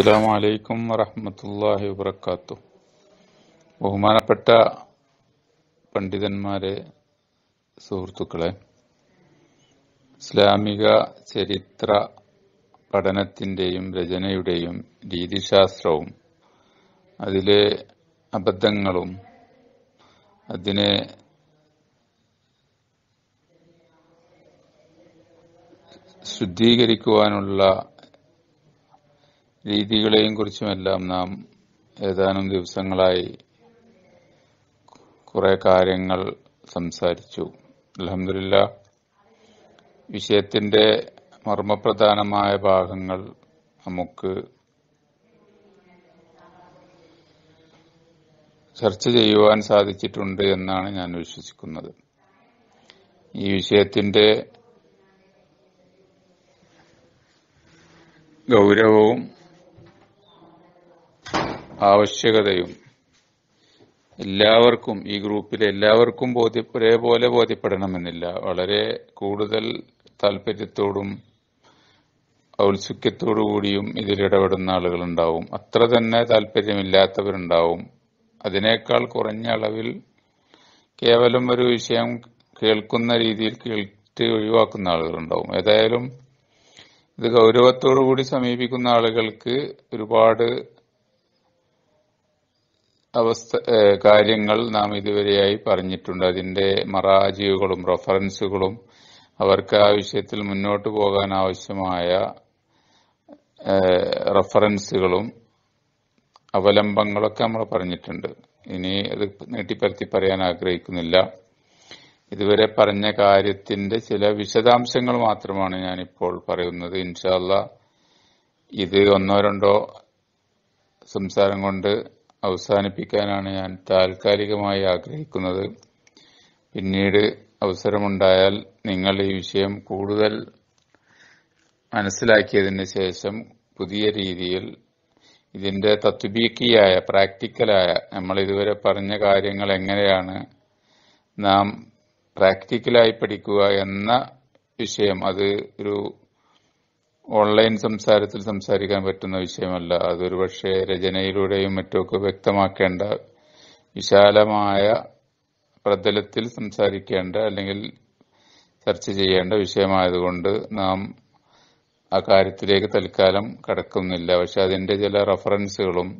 അസ്സാം വലൈക്കും വറഹമത്തല്ലാഹി വബർക്കാത്തു ബഹുമാനപ്പെട്ട പണ്ഡിതന്മാരെ സുഹൃത്തുക്കളെ ഇസ്ലാമിക ചരിത്ര പഠനത്തിൻ്റെയും രചനയുടെയും രീതിശാസ്ത്രവും അതിലെ അബദ്ധങ്ങളും അതിനെ ശുദ്ധീകരിക്കുവാനുള്ള രീതികളെയും കുറിച്ചുമെല്ലാം നാം ഏതാനും ദിവസങ്ങളായി കുറെ കാര്യങ്ങൾ സംസാരിച്ചു അലഹമില്ല വിഷയത്തിന്റെ മർമ്മപ്രധാനമായ ഭാഗങ്ങൾ നമുക്ക് ചർച്ച ചെയ്യുവാൻ സാധിച്ചിട്ടുണ്ട് എന്നാണ് ഞാൻ വിശ്വസിക്കുന്നത് ഈ വിഷയത്തിന്റെ ഗൗരവവും ആവശ്യകതയും എല്ലാവർക്കും ഈ ഗ്രൂപ്പിലെ എല്ലാവർക്കും ബോധ്യ ഒരേപോലെ ബോധ്യപ്പെടണമെന്നില്ല വളരെ കൂടുതൽ താല്പര്യത്തോടും ഔത്സുക്യത്തോടു കൂടിയും ഇതിൽ ഇടപെടുന്ന ആളുകളുണ്ടാവും അത്ര തന്നെ താല്പര്യമില്ലാത്തവരുണ്ടാവും അതിനേക്കാൾ കുറഞ്ഞ അളവിൽ കേവലം ഒരു വിഷയം കേൾക്കുന്ന രീതിയിൽ കേട്ട് ഒഴിവാക്കുന്ന ആളുകളുണ്ടാവും ഏതായാലും ഇത് ഗൗരവത്തോടു കൂടി സമീപിക്കുന്ന ആളുകൾക്ക് ഒരുപാട് അവസ്ഥ കാര്യങ്ങൾ നാം ഇതുവരെയായി പറഞ്ഞിട്ടുണ്ട് അതിന്റെ മറാജീവുകളും റഫറൻസുകളും അവർക്ക് ആ വിഷയത്തിൽ മുന്നോട്ട് പോകാൻ ആവശ്യമായ റഫറൻസുകളും അവലംബങ്ങളൊക്കെ നമ്മൾ പറഞ്ഞിട്ടുണ്ട് ഇനി അത് നീട്ടിപ്പരത്തി പറയാൻ ആഗ്രഹിക്കുന്നില്ല ഇതുവരെ പറഞ്ഞ കാര്യത്തിന്റെ ചില വിശദാംശങ്ങൾ മാത്രമാണ് ഞാനിപ്പോൾ പറയുന്നത് ഇൻഷാല്ല ഇത് ഒന്നോ രണ്ടോ സംസാരം കൊണ്ട് അവസാനിപ്പിക്കാനാണ് ഞാൻ താൽക്കാലികമായി ആഗ്രഹിക്കുന്നത് പിന്നീട് അവസരമുണ്ടായാൽ നിങ്ങൾ ഈ വിഷയം കൂടുതൽ മനസ്സിലാക്കിയതിന് ശേഷം പുതിയ രീതിയിൽ ഇതിന്റെ തത്വീക്കിയായ പ്രാക്ടിക്കലായ നമ്മൾ ഇതുവരെ പറഞ്ഞ കാര്യങ്ങൾ എങ്ങനെയാണ് നാം പ്രാക്ടിക്കലായി പഠിക്കുക എന്ന വിഷയം അത് ഒരു ഓൺലൈൻ സംസാരത്തിൽ സംസാരിക്കാൻ പറ്റുന്ന വിഷയമല്ല അതൊരു പക്ഷേ രചനയിലൂടെയും മറ്റുമൊക്കെ വ്യക്തമാക്കേണ്ട വിശാലമായ പ്രതലത്തിൽ സംസാരിക്കേണ്ട അല്ലെങ്കിൽ ചർച്ച ചെയ്യേണ്ട വിഷയമായതുകൊണ്ട് നാം ആ കാര്യത്തിലേക്ക് തൽക്കാലം കടക്കുന്നില്ല പക്ഷെ അതിന്റെ ചില റഫറൻസുകളും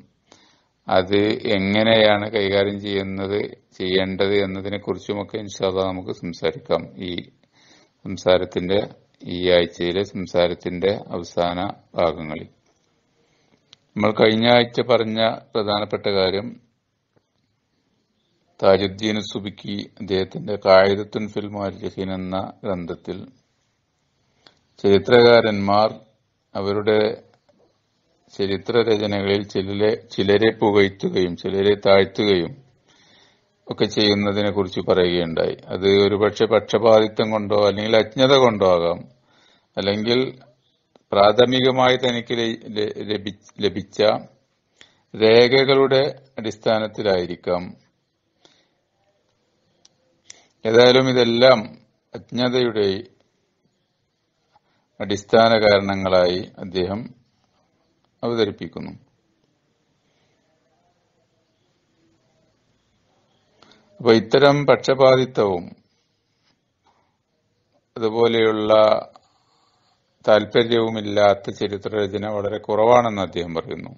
അത് എങ്ങനെയാണ് കൈകാര്യം ചെയ്യുന്നത് ചെയ്യേണ്ടത് എന്നതിനെ കുറിച്ചുമൊക്കെ ഇൻഷാല്ല നമുക്ക് സംസാരിക്കാം ഈ സംസാരത്തിന്റെ ഈ ആഴ്ചയിലെ സംസാരത്തിന്റെ അവസാന ഭാഗങ്ങളിൽ നമ്മൾ കഴിഞ്ഞ ആഴ്ച പറഞ്ഞ പ്രധാനപ്പെട്ട കാര്യം താജുദ്ദീൻ സുബിക്കി അദ്ദേഹത്തിന്റെ കായികത്തുൻ ഫിൽമാരിഹീൻ എന്ന ഗ്രന്ഥത്തിൽ ചരിത്രകാരന്മാർ അവരുടെ ചരിത്ര രചനകളിൽ ചിലരെ ചിലരെ പുകഴ്ത്തുകയും ചിലരെ താഴ്ത്തുകയും ഒക്കെ ചെയ്യുന്നതിനെ കുറിച്ച് പറയുകയുണ്ടായി അത് ഒരുപക്ഷെ പക്ഷപാതിത്വം കൊണ്ടോ അല്ലെങ്കിൽ അജ്ഞത കൊണ്ടോ ആകാം അല്ലെങ്കിൽ പ്രാഥമികമായി തനിക്ക് ലഭിച്ച രേഖകളുടെ അടിസ്ഥാനത്തിലായിരിക്കാം ഏതായാലും ഇതെല്ലാം അജ്ഞതയുടെ അടിസ്ഥാന കാരണങ്ങളായി അദ്ദേഹം അവതരിപ്പിക്കുന്നു അപ്പൊ ഇത്തരം പക്ഷപാതിത്വവും അതുപോലെയുള്ള താല്പര്യവുമില്ലാത്ത ചരിത്രരചന വളരെ കുറവാണെന്ന് അദ്ദേഹം പറയുന്നു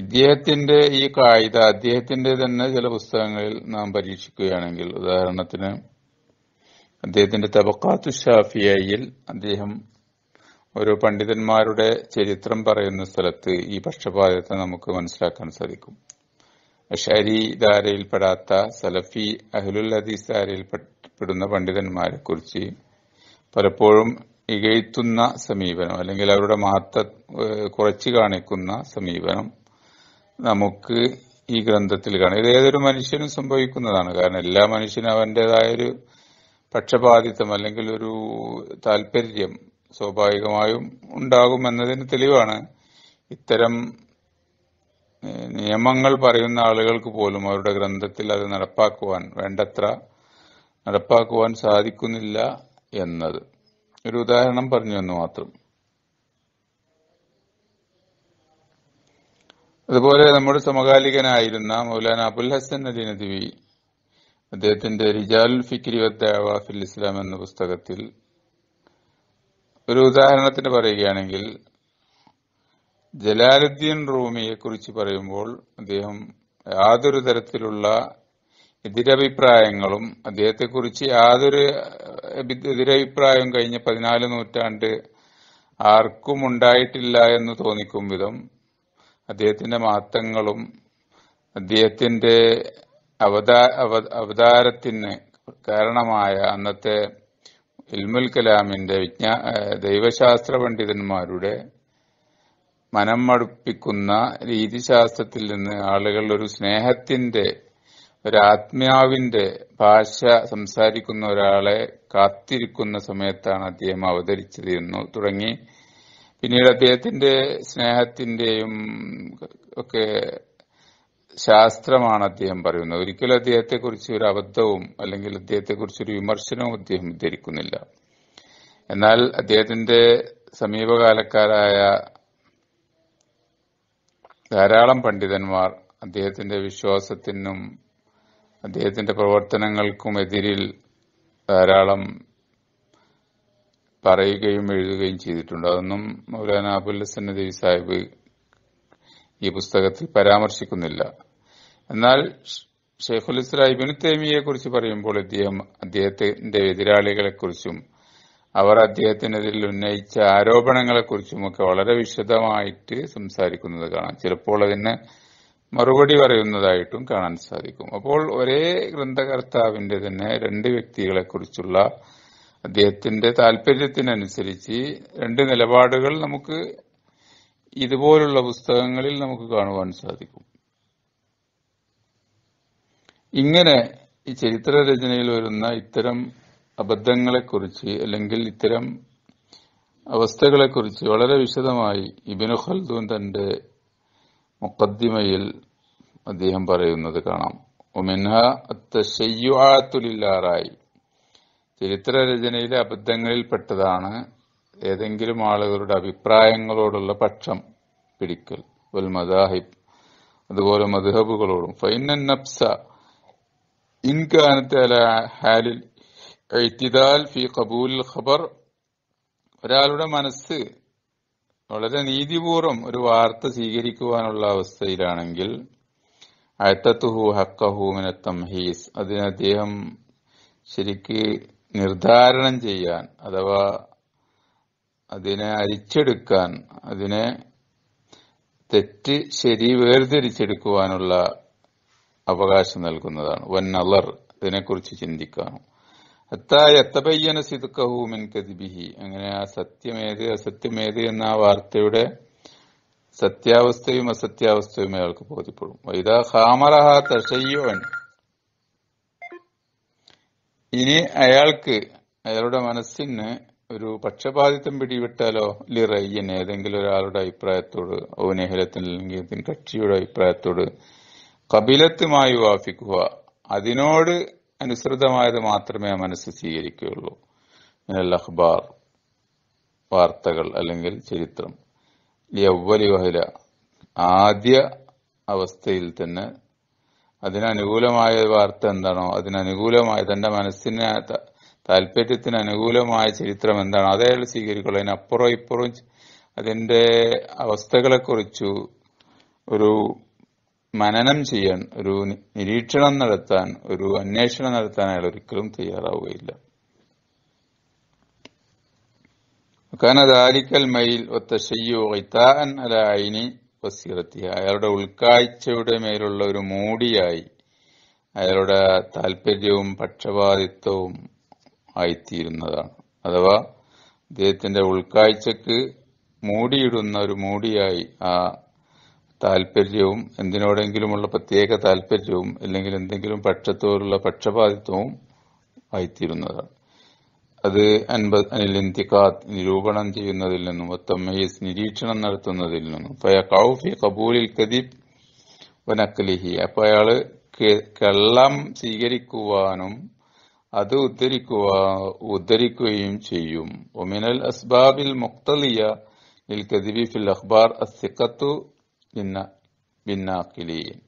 ഇദ്ദേഹത്തിന്റെ ഈ കായിക അദ്ദേഹത്തിന്റെ തന്നെ ചില പുസ്തകങ്ങളിൽ നാം പരീക്ഷിക്കുകയാണെങ്കിൽ ഉദാഹരണത്തിന് അദ്ദേഹത്തിന്റെ തബക്കാത്തു ഷാഫിയയിൽ അദ്ദേഹം ഓരോ പണ്ഡിതന്മാരുടെ ചരിത്രം പറയുന്ന സ്ഥലത്ത് ഈ പക്ഷപാതത്തെ നമുക്ക് മനസ്സിലാക്കാൻ സാധിക്കും അഷാരി ധാരയിൽപ്പെടാത്ത സലഫി അഹ്ലുൽ ഹദീസ് ധാരയിൽപ്പെടുന്ന പണ്ഡിതന്മാരെ കുറിച്ച് പലപ്പോഴും ഇകഴ്ത്തുന്ന സമീപനം അല്ലെങ്കിൽ അവരുടെ മഹത്വ കുറച്ച് കാണിക്കുന്ന സമീപനം നമുക്ക് ഈ ഗ്രന്ഥത്തിൽ കാണാം ഇത് ഏതൊരു മനുഷ്യനും സംഭവിക്കുന്നതാണ് കാരണം എല്ലാ മനുഷ്യനും അവൻ്റെതായ ഒരു പക്ഷപാതിത്വം അല്ലെങ്കിൽ ഒരു താല്പര്യം സ്വാഭാവികമായും ഉണ്ടാകും എന്നതിന് തെളിവാണ് ഇത്തരം നിയമങ്ങൾ പറയുന്ന ആളുകൾക്ക് പോലും അവരുടെ ഗ്രന്ഥത്തിൽ അത് നടപ്പാക്കുവാൻ വേണ്ടത്ര നടപ്പാക്കുവാൻ സാധിക്കുന്നില്ല എന്നത് ഒരു ഉദാഹരണം പറഞ്ഞു എന്ന് മാത്രം അതുപോലെ നമ്മുടെ സമകാലികനായിരുന്ന മൗലാന അബുൽ ഹസൻ നദീനദിവി അദ്ദേഹത്തിന്റെ റിജാലുൽ ഫിക്രി വദ്ദാവാഫിൽ ഇസ്ലാം എന്ന പുസ്തകത്തിൽ ഒരു ഉദാഹരണത്തിന് പറയുകയാണെങ്കിൽ ജലാലുദ്ദീൻ റൂമിയെ കുറിച്ച് പറയുമ്പോൾ അദ്ദേഹം യാതൊരു തരത്തിലുള്ള എതിരഭിപ്രായങ്ങളും അദ്ദേഹത്തെക്കുറിച്ച് യാതൊരു എതിരഭിപ്രായം കഴിഞ്ഞ പതിനാല് നൂറ്റാണ്ട് ആർക്കും ഉണ്ടായിട്ടില്ല എന്ന് തോന്നിക്കും വിധം അദ്ദേഹത്തിന്റെ മാത്തങ്ങളും അദ്ദേഹത്തിന്റെ അവതാ അവതാരത്തിന് കാരണമായ അന്നത്തെ ഇൽമുൽ കലാമിന്റെ വിജ്ഞാ ദൈവശാസ്ത്ര പണ്ഡിതന്മാരുടെ മനം മടുപ്പിക്കുന്ന രീതിശാസ്ത്രത്തിൽ നിന്ന് ആളുകൾ ഒരു സ്നേഹത്തിന്റെ ഒരു ആത്മാവിന്റെ ഭാഷ സംസാരിക്കുന്ന ഒരാളെ കാത്തിരിക്കുന്ന സമയത്താണ് അദ്ദേഹം അവതരിച്ചത് എന്നു തുടങ്ങി പിന്നീട് അദ്ദേഹത്തിന്റെ സ്നേഹത്തിന്റെയും ഒക്കെ ശാസ്ത്രമാണ് അദ്ദേഹം പറയുന്നത് ഒരിക്കലും അദ്ദേഹത്തെക്കുറിച്ച് ഒരു അബദ്ധവും അല്ലെങ്കിൽ അദ്ദേഹത്തെക്കുറിച്ച് ഒരു വിമർശനവും അദ്ദേഹം ഉദ്ധരിക്കുന്നില്ല എന്നാൽ അദ്ദേഹത്തിന്റെ സമീപകാലക്കാരായ ധാരാളം പണ്ഡിതന്മാർ അദ്ദേഹത്തിന്റെ വിശ്വാസത്തിനും അദ്ദേഹത്തിന്റെ പ്രവർത്തനങ്ങൾക്കും എതിരിൽ ധാരാളം പറയുകയും എഴുതുകയും ചെയ്തിട്ടുണ്ട് അതൊന്നും മൗലാന അബുല്ലസന്നദി സാഹിബ് ഈ പുസ്തകത്തിൽ പരാമർശിക്കുന്നില്ല എന്നാൽ ഷെയ്ഖുൽ ഇസ്ലാ ഇബിന് തേമിയെ കുറിച്ച് പറയുമ്പോൾ അദ്ദേഹം അദ്ദേഹത്തിന്റെ എതിരാളികളെ കുറിച്ചും അവർ അദ്ദേഹത്തിനെതിൽ ഉന്നയിച്ച ആരോപണങ്ങളെക്കുറിച്ചുമൊക്കെ വളരെ വിശദമായിട്ട് സംസാരിക്കുന്നത് കാണാം ചിലപ്പോൾ അതിന് മറുപടി പറയുന്നതായിട്ടും കാണാൻ സാധിക്കും അപ്പോൾ ഒരേ ഗ്രന്ഥകർത്താവിന്റെ തന്നെ രണ്ട് വ്യക്തികളെക്കുറിച്ചുള്ള അദ്ദേഹത്തിന്റെ താല്പര്യത്തിനനുസരിച്ച് രണ്ട് നിലപാടുകൾ നമുക്ക് ഇതുപോലുള്ള പുസ്തകങ്ങളിൽ നമുക്ക് കാണുവാൻ സാധിക്കും ഇങ്ങനെ ഈ രചനയിൽ വരുന്ന ഇത്തരം അബദ്ധങ്ങളെക്കുറിച്ച് അല്ലെങ്കിൽ ഇത്തരം അവസ്ഥകളെക്കുറിച്ച് വളരെ വിശദമായി ഇബിനു ഖൽദൂൻ തന്റെ മുക്കദ്ദിമയിൽ അദ്ദേഹം പറയുന്നത് കാണാം ഒമിൻഹ തശയ്യുആത്തുലില്ലാറായി ചരിത്രരചനയിലെ അബദ്ധങ്ങളിൽപ്പെട്ടതാണ് ഏതെങ്കിലും ആളുകളുടെ അഭിപ്രായങ്ങളോടുള്ള പക്ഷം പിടിക്കൽ വൽ മദാഹിബ് അതുപോലെ മധുഹബുകളോടും ഫൈനൻ നബ്സ ഇൻകാനത്തെ ഹാലിൽ എഴുത്തിദാൽ ഫി കബൂൽ ഖബർ ഒരാളുടെ മനസ്സ് വളരെ നീതിപൂർവം ഒരു വാർത്ത സ്വീകരിക്കുവാനുള്ള അവസ്ഥയിലാണെങ്കിൽ അഴത്തത്തുഹു ഹക്കഹൂമിന തംഹീസ് അതിന് അദ്ദേഹം ശരിക്ക് നിർധാരണം ചെയ്യാൻ അഥവാ അതിനെ അരിച്ചെടുക്കാൻ അതിനെ തെറ്റ് ശരി വേർതിരിച്ചെടുക്കുവാനുള്ള അവകാശം നൽകുന്നതാണ് വൻ അലർ ഇതിനെക്കുറിച്ച് ചിന്തിക്കാനും അത്തായത്തബയ്യന സിതുക്കഹൂമിൻ കതിബിഹി അങ്ങനെ ആ സത്യമേത് അസത്യമേത് എന്ന ആ വാർത്തയുടെ സത്യാവസ്ഥയും അസത്യാവസ്ഥയും അയാൾക്ക് ബോധ്യപ്പെടും വൈദാ ഹാമറഹ തഷയ്യോൻ ഇനി അയാൾക്ക് അയാളുടെ മനസ്സിന് ഒരു പക്ഷപാതിത്വം പിടിവിട്ടാലോ ലിറയ്യൻ ഏതെങ്കിലും ഒരാളുടെ അഭിപ്രായത്തോട് ഔനേഹലത്തിന് അല്ലെങ്കിൽ കക്ഷിയുടെ അഭിപ്രായത്തോട് കപിലത്തുമായി വാഫിക്കുക അതിനോട് അനുസൃതമായത് മാത്രമേ മനസ്സ് സ്വീകരിക്കുകയുള്ളൂ അഖ്ബാർ വാർത്തകൾ അല്ലെങ്കിൽ ചരിത്രം യവ്വലി വഹില ആദ്യ അവസ്ഥയിൽ തന്നെ അതിനനുകൂലമായ വാർത്ത എന്താണോ അതിനനുകൂലമായ തന്റെ മനസ്സിന് താല്പര്യത്തിന് അനുകൂലമായ ചരിത്രം എന്താണോ അതേ സ്വീകരിക്കുള്ളൂ അതിനപ്പുറം ഇപ്പുറം അതിന്റെ അവസ്ഥകളെക്കുറിച്ചു ഒരു മനനം ചെയ്യാൻ ഒരു നിരീക്ഷണം നടത്താൻ ഒരു അന്വേഷണം നടത്താൻ അയാൾ ഒരിക്കലും തയ്യാറാവുകയില്ല ദാലിക്കൽ മയിൽ ഒത്ത ഷെയ്യു ഐതാൻ അല ഐനി വസീറത്തി അയാളുടെ ഉൾക്കാഴ്ചയുടെ മേലുള്ള ഒരു മൂടിയായി അയാളുടെ താല്പര്യവും പക്ഷപാതിത്വവും ആയിത്തീരുന്നതാണ് അഥവാ അദ്ദേഹത്തിന്റെ ഉൾക്കാഴ്ചക്ക് മൂടിയിടുന്ന ഒരു മൂടിയായി ആ താല്പര്യവും എന്തിനോടെങ്കിലുമുള്ള പ്രത്യേക താല്പര്യവും അല്ലെങ്കിൽ എന്തെങ്കിലും പക്ഷത്തോടുള്ള പക്ഷപാതിത്വവും ആയിത്തീരുന്നതാണ് അത് അൻപത് അനിൽ ഇന്തിഖാത്ത് നിരൂപണം ചെയ്യുന്നതിൽ നിന്നും ഒത്തമ്മയസ് നിരീക്ഷണം നടത്തുന്നതിൽ നിന്നും ഫയഖൌഫി കബൂലിൽ കദീബ് വനക്കലിഹി അപ്പൊ അയാള് കള്ളം സ്വീകരിക്കുവാനും അത് ഉദ്ധരിക്കുക ഉദ്ധരിക്കുകയും ചെയ്യും ഒമിനൽ അസ്ബാബിൽ മുക്തലിയ ലിൽ കദിബി ഫിൽ അഖ്ബാർ അസിഖത്തു ഭിന്നാക്കിലീൻ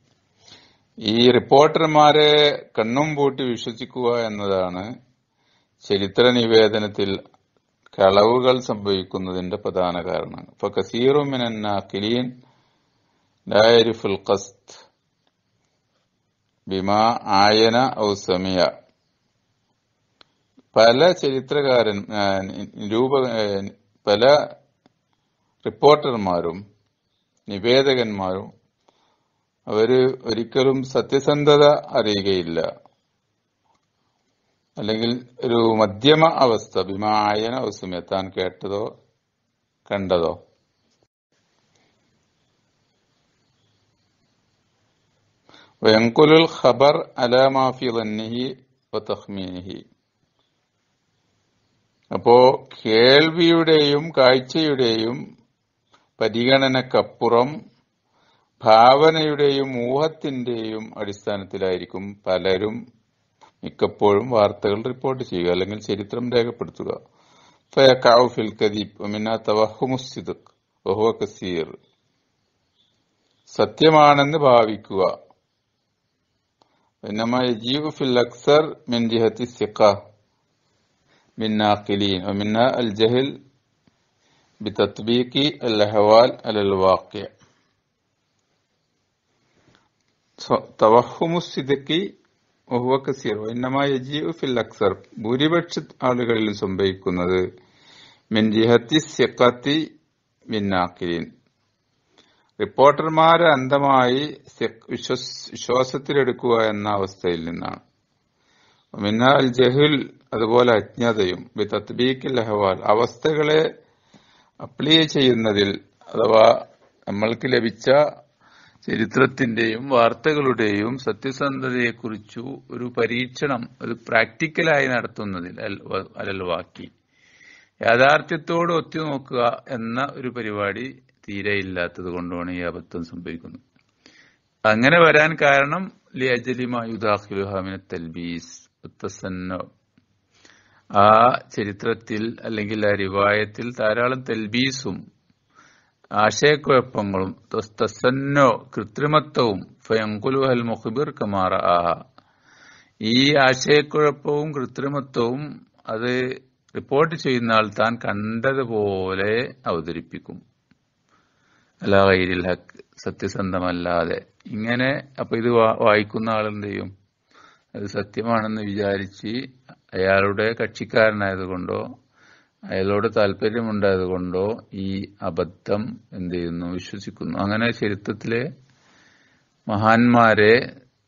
ഈ റിപ്പോർട്ടർമാരെ കണ്ണും പൂട്ടി വിശ്വസിക്കുക എന്നതാണ് ചരിത്ര നിവേദനത്തിൽ കളവുകൾ സംഭവിക്കുന്നതിന്റെ പ്രധാന കാരണം ഇപ്പൊ കസീറുമിനാക്കിലീൻ ഡയരിഫുൽ ഖസ്ത് ബിമാ ആയന ഔസമിയ പല ചരിത്രകാരൻ രൂപ പല റിപ്പോർട്ടർമാരും നിവേദകന്മാരും അവര് ഒരിക്കലും സത്യസന്ധത അറിയുകയില്ല അല്ലെങ്കിൽ ഒരു മധ്യമ അവസ്ഥ ഭീമായന അവസ്ഥ താൻ കേട്ടതോ കണ്ടതോ വെങ്കുലുൽ ഖബർ അലമാഫി തന്നിഹി തഹ്മീനിഹി അപ്പോ കേൾവിയുടെയും കാഴ്ചയുടെയും പരിഗണനക്കപ്പുറം ഭാവനയുടെയും ഊഹത്തിന്റെയും അടിസ്ഥാനത്തിലായിരിക്കും പലരും മിക്കപ്പോഴും വാർത്തകൾ റിപ്പോർട്ട് ചെയ്യുക അല്ലെങ്കിൽ ചരിത്രം രേഖപ്പെടുത്തുക ഫിൽ കസീർ സത്യമാണെന്ന് ഭാവിക്കുക ഫിൽ അക്സർ മിൻ അൽ بتطبيق الأحوال على الواقع തവഹുമു സ്ഥിതിക്ക് ഒഹുവ കസീറോ ഇന്നമാ യജീഉ ഫിൽ അക്സർ ഭൂരിപക്ഷ ആളുകളിലും സംഭവിക്കുന്നത് മിൻജിഹത്തി സിക്കത്തി ബിന്നാക്കിരീൻ റിപ്പോർട്ടർമാരെ അന്ധമായി വിശ്വാസത്തിലെടുക്കുക എന്ന അവസ്ഥയിൽ നിന്നാണ് മിന്നാൽ അൽ അതുപോലെ അജ്ഞതയും ബി അഹ്വാൽ അവസ്ഥകളെ അപ്ലൈ ചെയ്യുന്നതിൽ അഥവാ നമ്മൾക്ക് ലഭിച്ച ചരിത്രത്തിന്റെയും വാർത്തകളുടെയും സത്യസന്ധതയെക്കുറിച്ചു ഒരു പരീക്ഷണം ഒരു പ്രാക്ടിക്കലായി നടത്തുന്നതിൽ അലൽവാക്കി യാഥാർത്ഥ്യത്തോട് ഒത്തി നോക്കുക എന്ന ഒരു പരിപാടി തീരെ ഇല്ലാത്തത് കൊണ്ടുമാണ് ഈ അബദ്ധം സംഭവിക്കുന്നത് അങ്ങനെ വരാൻ കാരണം ലി അജലിമായുദാഖിലുഹാമിന തൽബീസ് ആ ചരിത്രത്തിൽ അല്ലെങ്കിൽ ആ റിവായത്തിൽ ധാരാളം തെൽബീസും ആശയക്കുഴപ്പങ്ങളും തസ്സന്നോ കൃത്രിമത്വവും ഫയങ്കുലുഹൽ മുഹബിർ കമാറ ഈ ആശയക്കുഴപ്പവും കൃത്രിമത്വവും അത് റിപ്പോർട്ട് ചെയ്യുന്ന ആൾ താൻ കണ്ടതുപോലെ അവതരിപ്പിക്കും അല്ല ഹക്ക് സത്യസന്ധമല്ലാതെ ഇങ്ങനെ അപ്പൊ ഇത് വായിക്കുന്ന ആൾ എന്ത് ചെയ്യും അത് സത്യമാണെന്ന് വിചാരിച്ച് അയാളുടെ കക്ഷിക്കാരനായതുകൊണ്ടോ അയാളോട് താല്പര്യമുണ്ടായതുകൊണ്ടോ ഈ അബദ്ധം എന്ത് ചെയ്യുന്നു വിശ്വസിക്കുന്നു അങ്ങനെ ചരിത്രത്തിലെ മഹാന്മാരെ